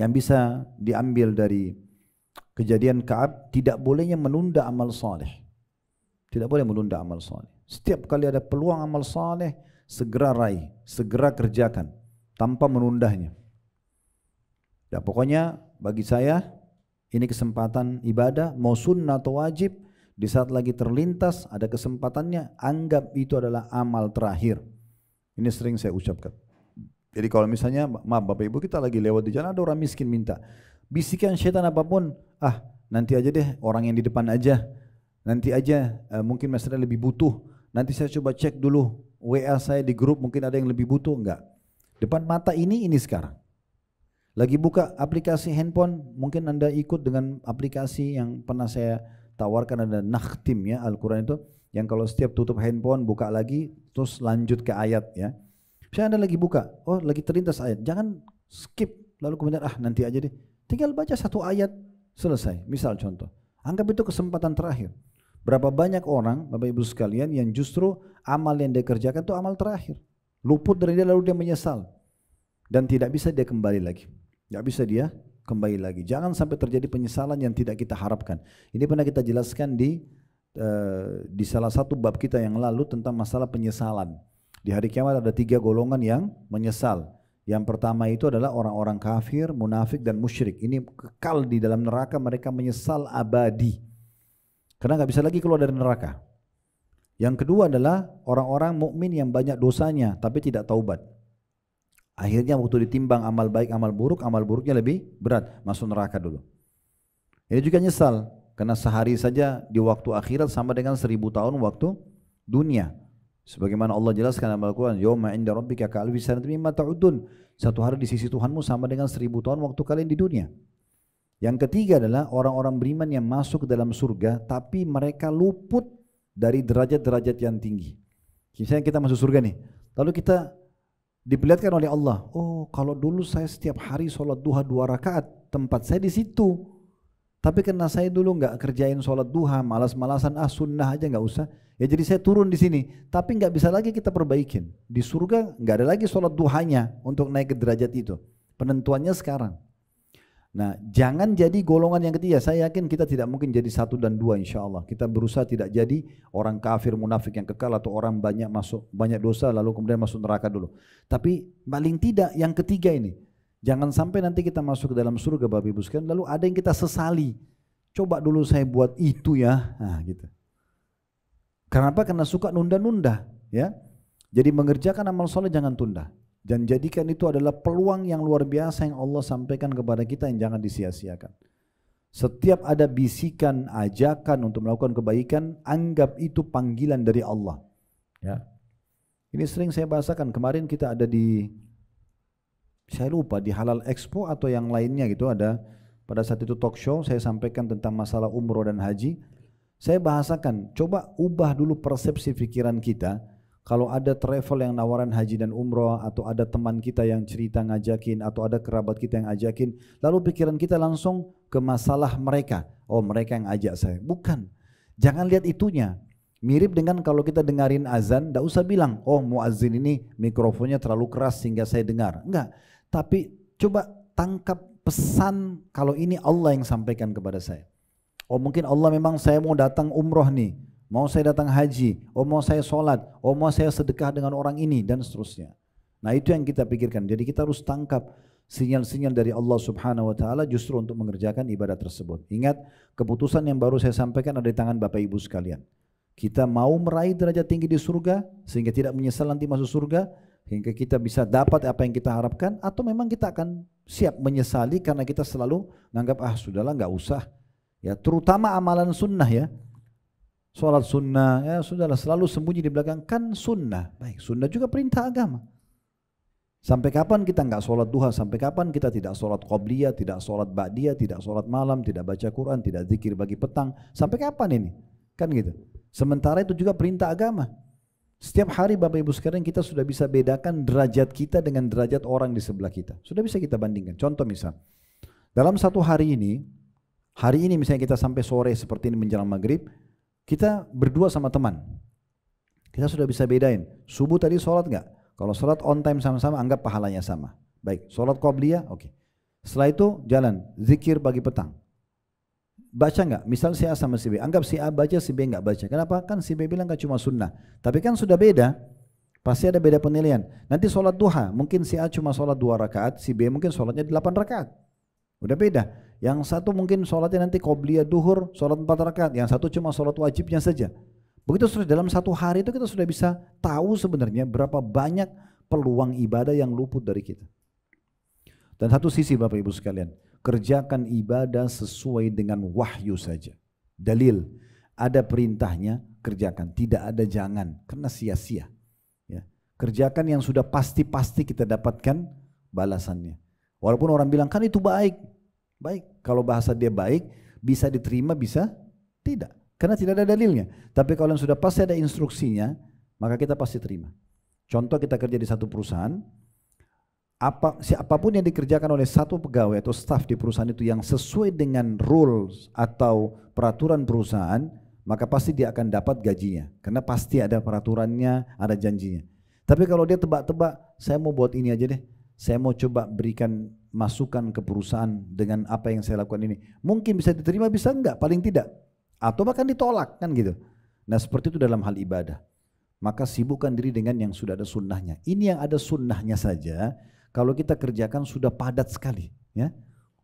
yang bisa diambil dari kejadian Kaab tidak bolehnya menunda amal soleh. Tidak boleh menunda amal soleh. Setiap kali ada peluang amal soleh, segera raih, segera kerjakan tanpa menundahnya. Ya, pokoknya bagi saya ini kesempatan ibadah mau sunnah atau wajib di saat lagi terlintas ada kesempatannya anggap itu adalah amal terakhir. Ini sering saya ucapkan. Jadi kalau misalnya maaf Bapak Ibu kita lagi lewat di jalan ada orang miskin minta bisikan setan apapun ah nanti aja deh orang yang di depan aja Nanti aja uh, mungkin Mas lebih butuh. Nanti saya coba cek dulu WA saya di grup mungkin ada yang lebih butuh enggak. Depan mata ini ini sekarang. Lagi buka aplikasi handphone, mungkin Anda ikut dengan aplikasi yang pernah saya tawarkan ada Nakhtim ya Al-Qur'an itu yang kalau setiap tutup handphone buka lagi terus lanjut ke ayat ya. Saya Anda lagi buka, oh lagi terlintas ayat, jangan skip lalu kemudian ah nanti aja deh. Tinggal baca satu ayat selesai. Misal contoh, anggap itu kesempatan terakhir. Berapa banyak orang, Bapak Ibu sekalian, yang justru amal yang dia kerjakan itu amal terakhir. Luput dari dia lalu dia menyesal. Dan tidak bisa dia kembali lagi. Tidak bisa dia kembali lagi. Jangan sampai terjadi penyesalan yang tidak kita harapkan. Ini pernah kita jelaskan di uh, di salah satu bab kita yang lalu tentang masalah penyesalan. Di hari kiamat ada tiga golongan yang menyesal. Yang pertama itu adalah orang-orang kafir, munafik dan musyrik. Ini kekal di dalam neraka mereka menyesal abadi. Karena nggak bisa lagi keluar dari neraka. Yang kedua adalah orang-orang mukmin yang banyak dosanya tapi tidak taubat. Akhirnya waktu ditimbang amal baik, amal buruk, amal buruknya lebih berat, masuk neraka dulu. Ini juga nyesal, karena sehari saja di waktu akhirat sama dengan seribu tahun waktu dunia. Sebagaimana Allah jelaskan dalam Al-Quran, Yawma inda rabbika ka'alwi sanatim mimma ta'udun. Satu hari di sisi Tuhanmu sama dengan seribu tahun waktu kalian di dunia. Yang ketiga adalah orang-orang beriman yang masuk ke dalam surga tapi mereka luput dari derajat-derajat yang tinggi. Misalnya kita masuk surga nih, lalu kita diperlihatkan oleh Allah, oh kalau dulu saya setiap hari sholat duha dua rakaat, tempat saya di situ. Tapi karena saya dulu nggak kerjain sholat duha, malas-malasan ah sunnah aja nggak usah, ya jadi saya turun di sini. Tapi nggak bisa lagi kita perbaikin. Di surga nggak ada lagi sholat duhanya untuk naik ke derajat itu. Penentuannya sekarang. Nah, jangan jadi golongan yang ketiga. Saya yakin kita tidak mungkin jadi satu dan dua insya Allah. Kita berusaha tidak jadi orang kafir munafik yang kekal atau orang banyak masuk banyak dosa lalu kemudian masuk neraka dulu. Tapi paling tidak yang ketiga ini. Jangan sampai nanti kita masuk ke dalam surga Bapak Ibu sekalian lalu ada yang kita sesali. Coba dulu saya buat itu ya. Nah, gitu. Kenapa? Karena suka nunda-nunda, ya. Jadi mengerjakan amal soleh jangan tunda. Dan jadikan itu adalah peluang yang luar biasa yang Allah sampaikan kepada kita yang jangan disia-siakan. Setiap ada bisikan, ajakan untuk melakukan kebaikan, anggap itu panggilan dari Allah. Ya. Ini sering saya bahasakan. Kemarin kita ada di saya lupa di Halal Expo atau yang lainnya gitu ada pada saat itu talk show saya sampaikan tentang masalah umroh dan haji. Saya bahasakan, coba ubah dulu persepsi pikiran kita kalau ada travel yang nawaran haji dan umroh atau ada teman kita yang cerita ngajakin atau ada kerabat kita yang ajakin, lalu pikiran kita langsung ke masalah mereka. Oh mereka yang ajak saya. Bukan. Jangan lihat itunya. Mirip dengan kalau kita dengarin azan, tidak usah bilang, oh muazin ini mikrofonnya terlalu keras sehingga saya dengar. Enggak. Tapi coba tangkap pesan kalau ini Allah yang sampaikan kepada saya. Oh mungkin Allah memang saya mau datang umroh nih mau saya datang haji, oh mau saya sholat, oh mau saya sedekah dengan orang ini dan seterusnya. Nah itu yang kita pikirkan. Jadi kita harus tangkap sinyal-sinyal dari Allah subhanahu wa ta'ala justru untuk mengerjakan ibadah tersebut. Ingat keputusan yang baru saya sampaikan ada di tangan Bapak Ibu sekalian. Kita mau meraih derajat tinggi di surga sehingga tidak menyesal nanti masuk surga sehingga kita bisa dapat apa yang kita harapkan atau memang kita akan siap menyesali karena kita selalu menganggap ah sudahlah nggak usah ya terutama amalan sunnah ya sholat sunnah, ya sudahlah selalu sembunyi di belakang kan sunnah. Baik, sunnah juga perintah agama. Sampai kapan kita nggak sholat duha? Sampai kapan kita tidak sholat qobliyah, tidak sholat ba'diyah, tidak sholat malam, tidak baca Quran, tidak zikir bagi petang? Sampai kapan ini? Kan gitu. Sementara itu juga perintah agama. Setiap hari Bapak Ibu sekarang kita sudah bisa bedakan derajat kita dengan derajat orang di sebelah kita. Sudah bisa kita bandingkan. Contoh misal, dalam satu hari ini, hari ini misalnya kita sampai sore seperti ini menjelang maghrib, kita berdua sama teman. Kita sudah bisa bedain. Subuh tadi sholat nggak? Kalau sholat on time sama-sama anggap pahalanya sama. Baik, sholat qobliyah oke. Okay. Setelah itu jalan, zikir pagi petang. Baca nggak? Misal si A sama si B. Anggap si A baca, si B nggak baca. Kenapa? Kan si B bilang nggak cuma sunnah. Tapi kan sudah beda. Pasti ada beda penilaian. Nanti sholat duha, mungkin si A cuma sholat dua rakaat, si B mungkin sholatnya delapan rakaat. Udah beda. Yang satu mungkin sholatnya nanti qobliyah duhur, sholat empat rakaat. Yang satu cuma sholat wajibnya saja. Begitu sudah dalam satu hari itu kita sudah bisa tahu sebenarnya berapa banyak peluang ibadah yang luput dari kita. Dan satu sisi Bapak Ibu sekalian, kerjakan ibadah sesuai dengan wahyu saja. Dalil, ada perintahnya kerjakan, tidak ada jangan karena sia-sia. Ya. Kerjakan yang sudah pasti-pasti kita dapatkan balasannya. Walaupun orang bilang kan itu baik, baik. Kalau bahasa dia baik, bisa diterima, bisa tidak. Karena tidak ada dalilnya. Tapi kalau yang sudah pasti ada instruksinya, maka kita pasti terima. Contoh kita kerja di satu perusahaan, apa siapapun yang dikerjakan oleh satu pegawai atau staf di perusahaan itu yang sesuai dengan rules atau peraturan perusahaan, maka pasti dia akan dapat gajinya. Karena pasti ada peraturannya, ada janjinya. Tapi kalau dia tebak-tebak, saya mau buat ini aja deh, saya mau coba berikan masukan ke perusahaan dengan apa yang saya lakukan ini. Mungkin bisa diterima, bisa enggak, paling tidak. Atau bahkan ditolak kan gitu. Nah seperti itu dalam hal ibadah. Maka sibukkan diri dengan yang sudah ada sunnahnya. Ini yang ada sunnahnya saja, kalau kita kerjakan sudah padat sekali. ya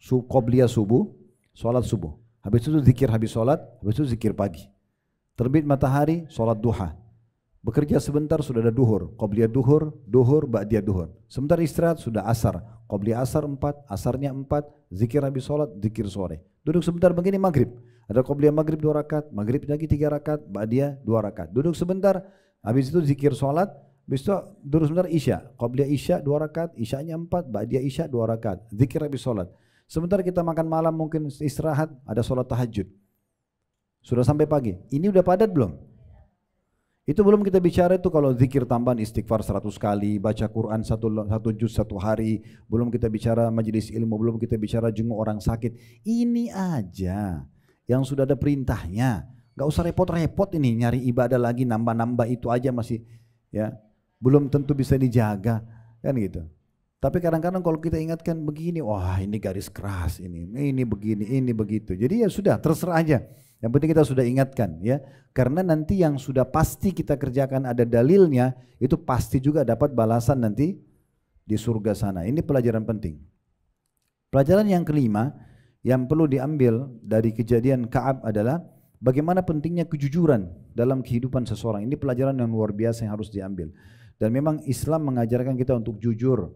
Qobliya subuh, sholat subuh. Habis itu zikir habis sholat, habis itu zikir pagi. Terbit matahari, sholat duha. Bekerja sebentar sudah ada duhur, qobliyah duhur, duhur, ba'diyah duhur. Sebentar istirahat sudah asar, qobliyah asar empat, asarnya empat, zikir Nabi sholat, zikir sore. Duduk sebentar begini maghrib. Ada qobliyah maghrib dua rakaat, maghrib lagi tiga rakaat, ba'diyah dua rakaat. Duduk sebentar, habis itu zikir sholat, habis itu duduk sebentar isya, qobliyah isya dua rakaat, isyanya empat, ba'diyah isya dua rakaat, zikir Nabi sholat. Sebentar kita makan malam mungkin istirahat, ada sholat tahajud. Sudah sampai pagi. Ini udah padat belum? Itu belum kita bicara itu kalau zikir tambahan istighfar seratus kali, baca Quran satu, satu juz satu hari, belum kita bicara majelis ilmu, belum kita bicara jenguk orang sakit. Ini aja yang sudah ada perintahnya. Gak usah repot-repot ini nyari ibadah lagi nambah-nambah itu aja masih ya belum tentu bisa dijaga kan gitu. Tapi kadang-kadang kalau kita ingatkan begini, wah ini garis keras ini, ini begini, ini begitu. Jadi ya sudah terserah aja. Yang penting kita sudah ingatkan ya, karena nanti yang sudah pasti kita kerjakan ada dalilnya, itu pasti juga dapat balasan nanti di surga sana. Ini pelajaran penting. Pelajaran yang kelima yang perlu diambil dari kejadian Kaab adalah bagaimana pentingnya kejujuran dalam kehidupan seseorang. Ini pelajaran yang luar biasa yang harus diambil. Dan memang Islam mengajarkan kita untuk jujur.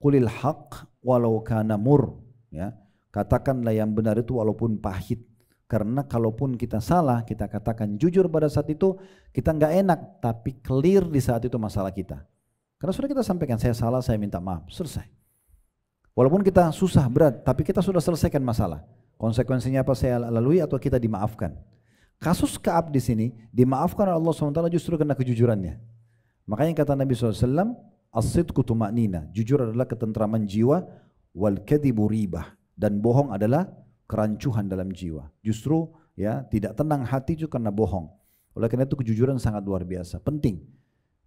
Kulil haq walau kana mur. Ya. Katakanlah yang benar itu walaupun pahit. Karena kalaupun kita salah, kita katakan jujur pada saat itu, kita nggak enak, tapi clear di saat itu masalah kita. Karena sudah kita sampaikan, saya salah, saya minta maaf, selesai. Walaupun kita susah, berat, tapi kita sudah selesaikan masalah. Konsekuensinya apa saya lalui atau kita dimaafkan. Kasus Kaab di sini dimaafkan oleh Allah SWT justru karena kejujurannya. Makanya kata Nabi SAW, As-sidku nina Jujur adalah ketentraman jiwa, wal kadibu ribah. Dan bohong adalah kerancuhan dalam jiwa. Justru ya tidak tenang hati itu karena bohong. Oleh karena itu kejujuran sangat luar biasa, penting.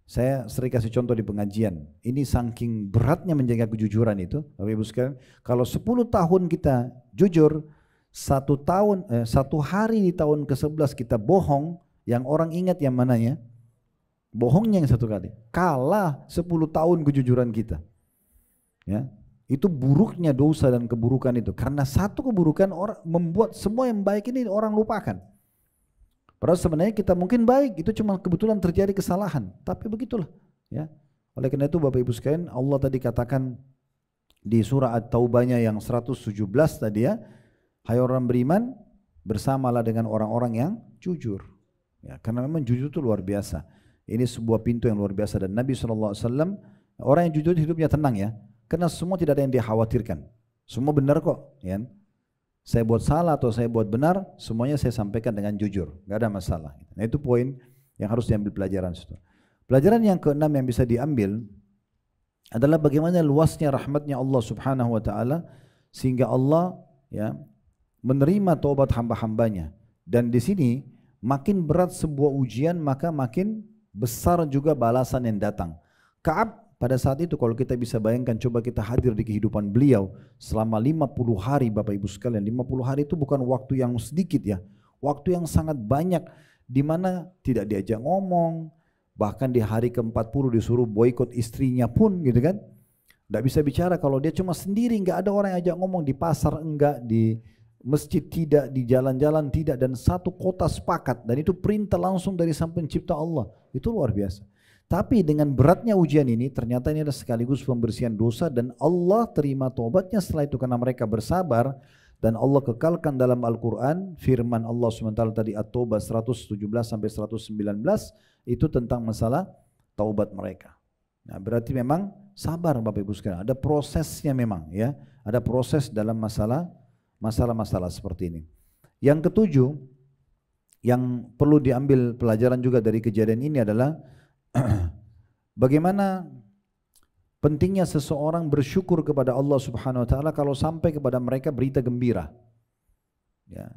Saya sering kasih contoh di pengajian. Ini saking beratnya menjaga kejujuran itu, Bapak Ibu sekalian. Kalau 10 tahun kita jujur, satu tahun, eh, satu hari di tahun ke-11 kita bohong, yang orang ingat yang mananya, bohongnya yang satu kali. Kalah 10 tahun kejujuran kita. Ya, itu buruknya dosa dan keburukan itu. Karena satu keburukan orang membuat semua yang baik ini orang lupakan. Padahal sebenarnya kita mungkin baik, itu cuma kebetulan terjadi kesalahan. Tapi begitulah. ya. Oleh karena itu Bapak Ibu sekalian Allah tadi katakan di surah At-Taubahnya yang 117 tadi ya. Hai orang beriman bersamalah dengan orang-orang yang jujur. Ya, karena memang jujur itu luar biasa. Ini sebuah pintu yang luar biasa dan Nabi SAW orang yang jujur hidupnya tenang ya. Karena semua tidak ada yang dia khawatirkan. Semua benar kok. Ya. Kan? Saya buat salah atau saya buat benar, semuanya saya sampaikan dengan jujur. Gak ada masalah. Nah itu poin yang harus diambil pelajaran. Situ. Pelajaran yang keenam yang bisa diambil adalah bagaimana luasnya rahmatnya Allah subhanahu wa ta'ala sehingga Allah ya menerima taubat hamba-hambanya. Dan di sini makin berat sebuah ujian maka makin besar juga balasan yang datang. Kaab pada saat itu kalau kita bisa bayangkan coba kita hadir di kehidupan beliau selama 50 hari Bapak Ibu sekalian. 50 hari itu bukan waktu yang sedikit ya. Waktu yang sangat banyak di mana tidak diajak ngomong, bahkan di hari ke-40 disuruh boykot istrinya pun gitu kan. Tidak bisa bicara kalau dia cuma sendiri, nggak ada orang yang ajak ngomong di pasar enggak, di masjid tidak, di jalan-jalan tidak, dan satu kota sepakat. Dan itu perintah langsung dari sang pencipta Allah. Itu luar biasa. Tapi dengan beratnya ujian ini ternyata ini adalah sekaligus pembersihan dosa dan Allah terima tobatnya setelah itu karena mereka bersabar dan Allah kekalkan dalam Al-Qur'an firman Allah SWT tadi At-Taubah 117 sampai 119 itu tentang masalah taubat mereka. Nah, berarti memang sabar Bapak Ibu sekalian, ada prosesnya memang ya. Ada proses dalam masalah masalah-masalah seperti ini. Yang ketujuh yang perlu diambil pelajaran juga dari kejadian ini adalah bagaimana pentingnya seseorang bersyukur kepada Allah Subhanahu wa taala kalau sampai kepada mereka berita gembira. Ya.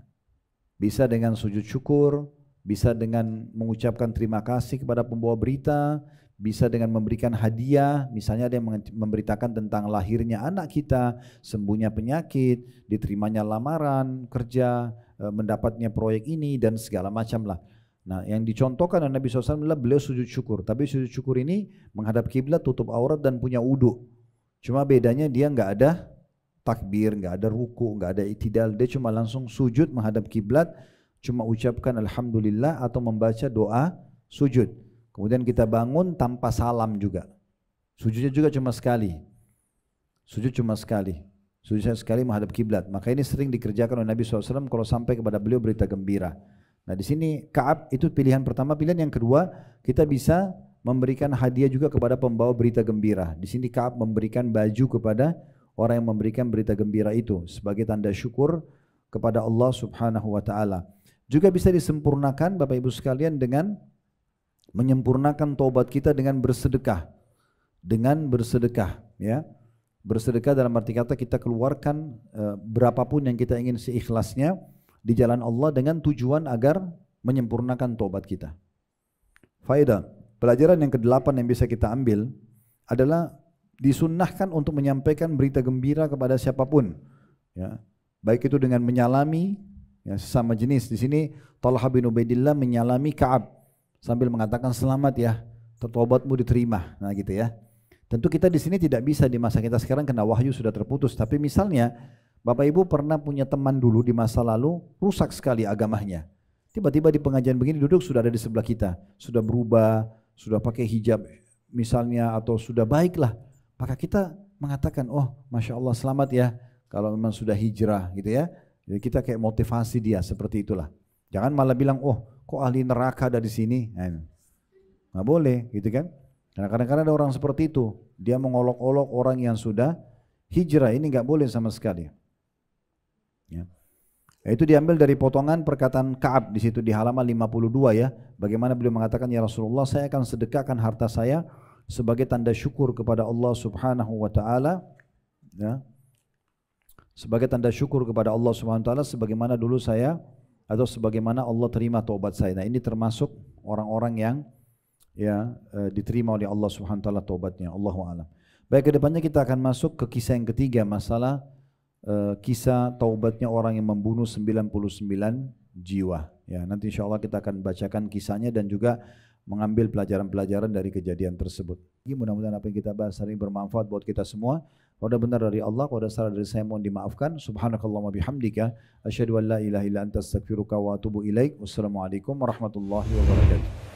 Bisa dengan sujud syukur, bisa dengan mengucapkan terima kasih kepada pembawa berita, bisa dengan memberikan hadiah, misalnya ada yang memberitakan tentang lahirnya anak kita, sembuhnya penyakit, diterimanya lamaran kerja, e, mendapatnya proyek ini dan segala macam lah. Nah, yang dicontohkan oleh Nabi SAW adalah beliau sujud syukur. Tapi sujud syukur ini menghadap kiblat, tutup aurat dan punya wudhu. Cuma bedanya dia nggak ada takbir, nggak ada ruku, nggak ada itidal. Dia cuma langsung sujud menghadap kiblat, cuma ucapkan alhamdulillah atau membaca doa sujud. Kemudian kita bangun tanpa salam juga. Sujudnya juga cuma sekali. Sujud cuma sekali. Sujud sekali menghadap kiblat. Maka ini sering dikerjakan oleh Nabi SAW kalau sampai kepada beliau berita gembira. Nah di sini Kaab itu pilihan pertama, pilihan yang kedua kita bisa memberikan hadiah juga kepada pembawa berita gembira. Di sini Kaab memberikan baju kepada orang yang memberikan berita gembira itu sebagai tanda syukur kepada Allah Subhanahu wa taala. Juga bisa disempurnakan Bapak Ibu sekalian dengan menyempurnakan taubat kita dengan bersedekah. Dengan bersedekah, ya. Bersedekah dalam arti kata kita keluarkan e, berapapun yang kita ingin seikhlasnya di jalan Allah dengan tujuan agar menyempurnakan tobat kita. Faedah, pelajaran yang kedelapan yang bisa kita ambil adalah disunnahkan untuk menyampaikan berita gembira kepada siapapun. Ya, baik itu dengan menyalami ya, sesama jenis. Di sini Talha bin Ubaidillah menyalami Kaab sambil mengatakan selamat ya, tobatmu diterima. Nah gitu ya. Tentu kita di sini tidak bisa di masa kita sekarang karena wahyu sudah terputus. Tapi misalnya Bapak Ibu pernah punya teman dulu di masa lalu rusak sekali agamanya. Tiba-tiba di pengajian begini duduk sudah ada di sebelah kita, sudah berubah, sudah pakai hijab misalnya atau sudah baiklah. Maka kita mengatakan, oh Masya Allah selamat ya kalau memang sudah hijrah gitu ya. Jadi kita kayak motivasi dia seperti itulah. Jangan malah bilang, oh kok ahli neraka ada di sini. Eh, nggak boleh gitu kan. Karena kadang-kadang ada orang seperti itu. Dia mengolok-olok orang yang sudah hijrah. Ini nggak boleh sama sekali. Ya. Nah, itu diambil dari potongan perkataan Kaab di situ di halaman 52 ya. Bagaimana beliau mengatakan ya Rasulullah saya akan sedekahkan harta saya sebagai tanda syukur kepada Allah Subhanahu wa taala. Ya. Sebagai tanda syukur kepada Allah Subhanahu wa taala sebagaimana dulu saya atau sebagaimana Allah terima taubat saya. Nah, ini termasuk orang-orang yang ya e, diterima oleh Allah Subhanahu wa taala taubatnya. Allahu alam. Baik kedepannya kita akan masuk ke kisah yang ketiga masalah uh, kisah taubatnya orang yang membunuh 99 jiwa. Ya, nanti insya Allah kita akan bacakan kisahnya dan juga mengambil pelajaran-pelajaran dari kejadian tersebut. Mudah-mudahan apa yang kita bahas hari ini bermanfaat buat kita semua. Kalau ada benar dari Allah, kalau ada salah dari saya mohon dimaafkan. Subhanakallah wa bihamdika. Asyadu an la ilaha illa anta astagfiruka wa atubu ilaik. Wassalamualaikum warahmatullahi wabarakatuh.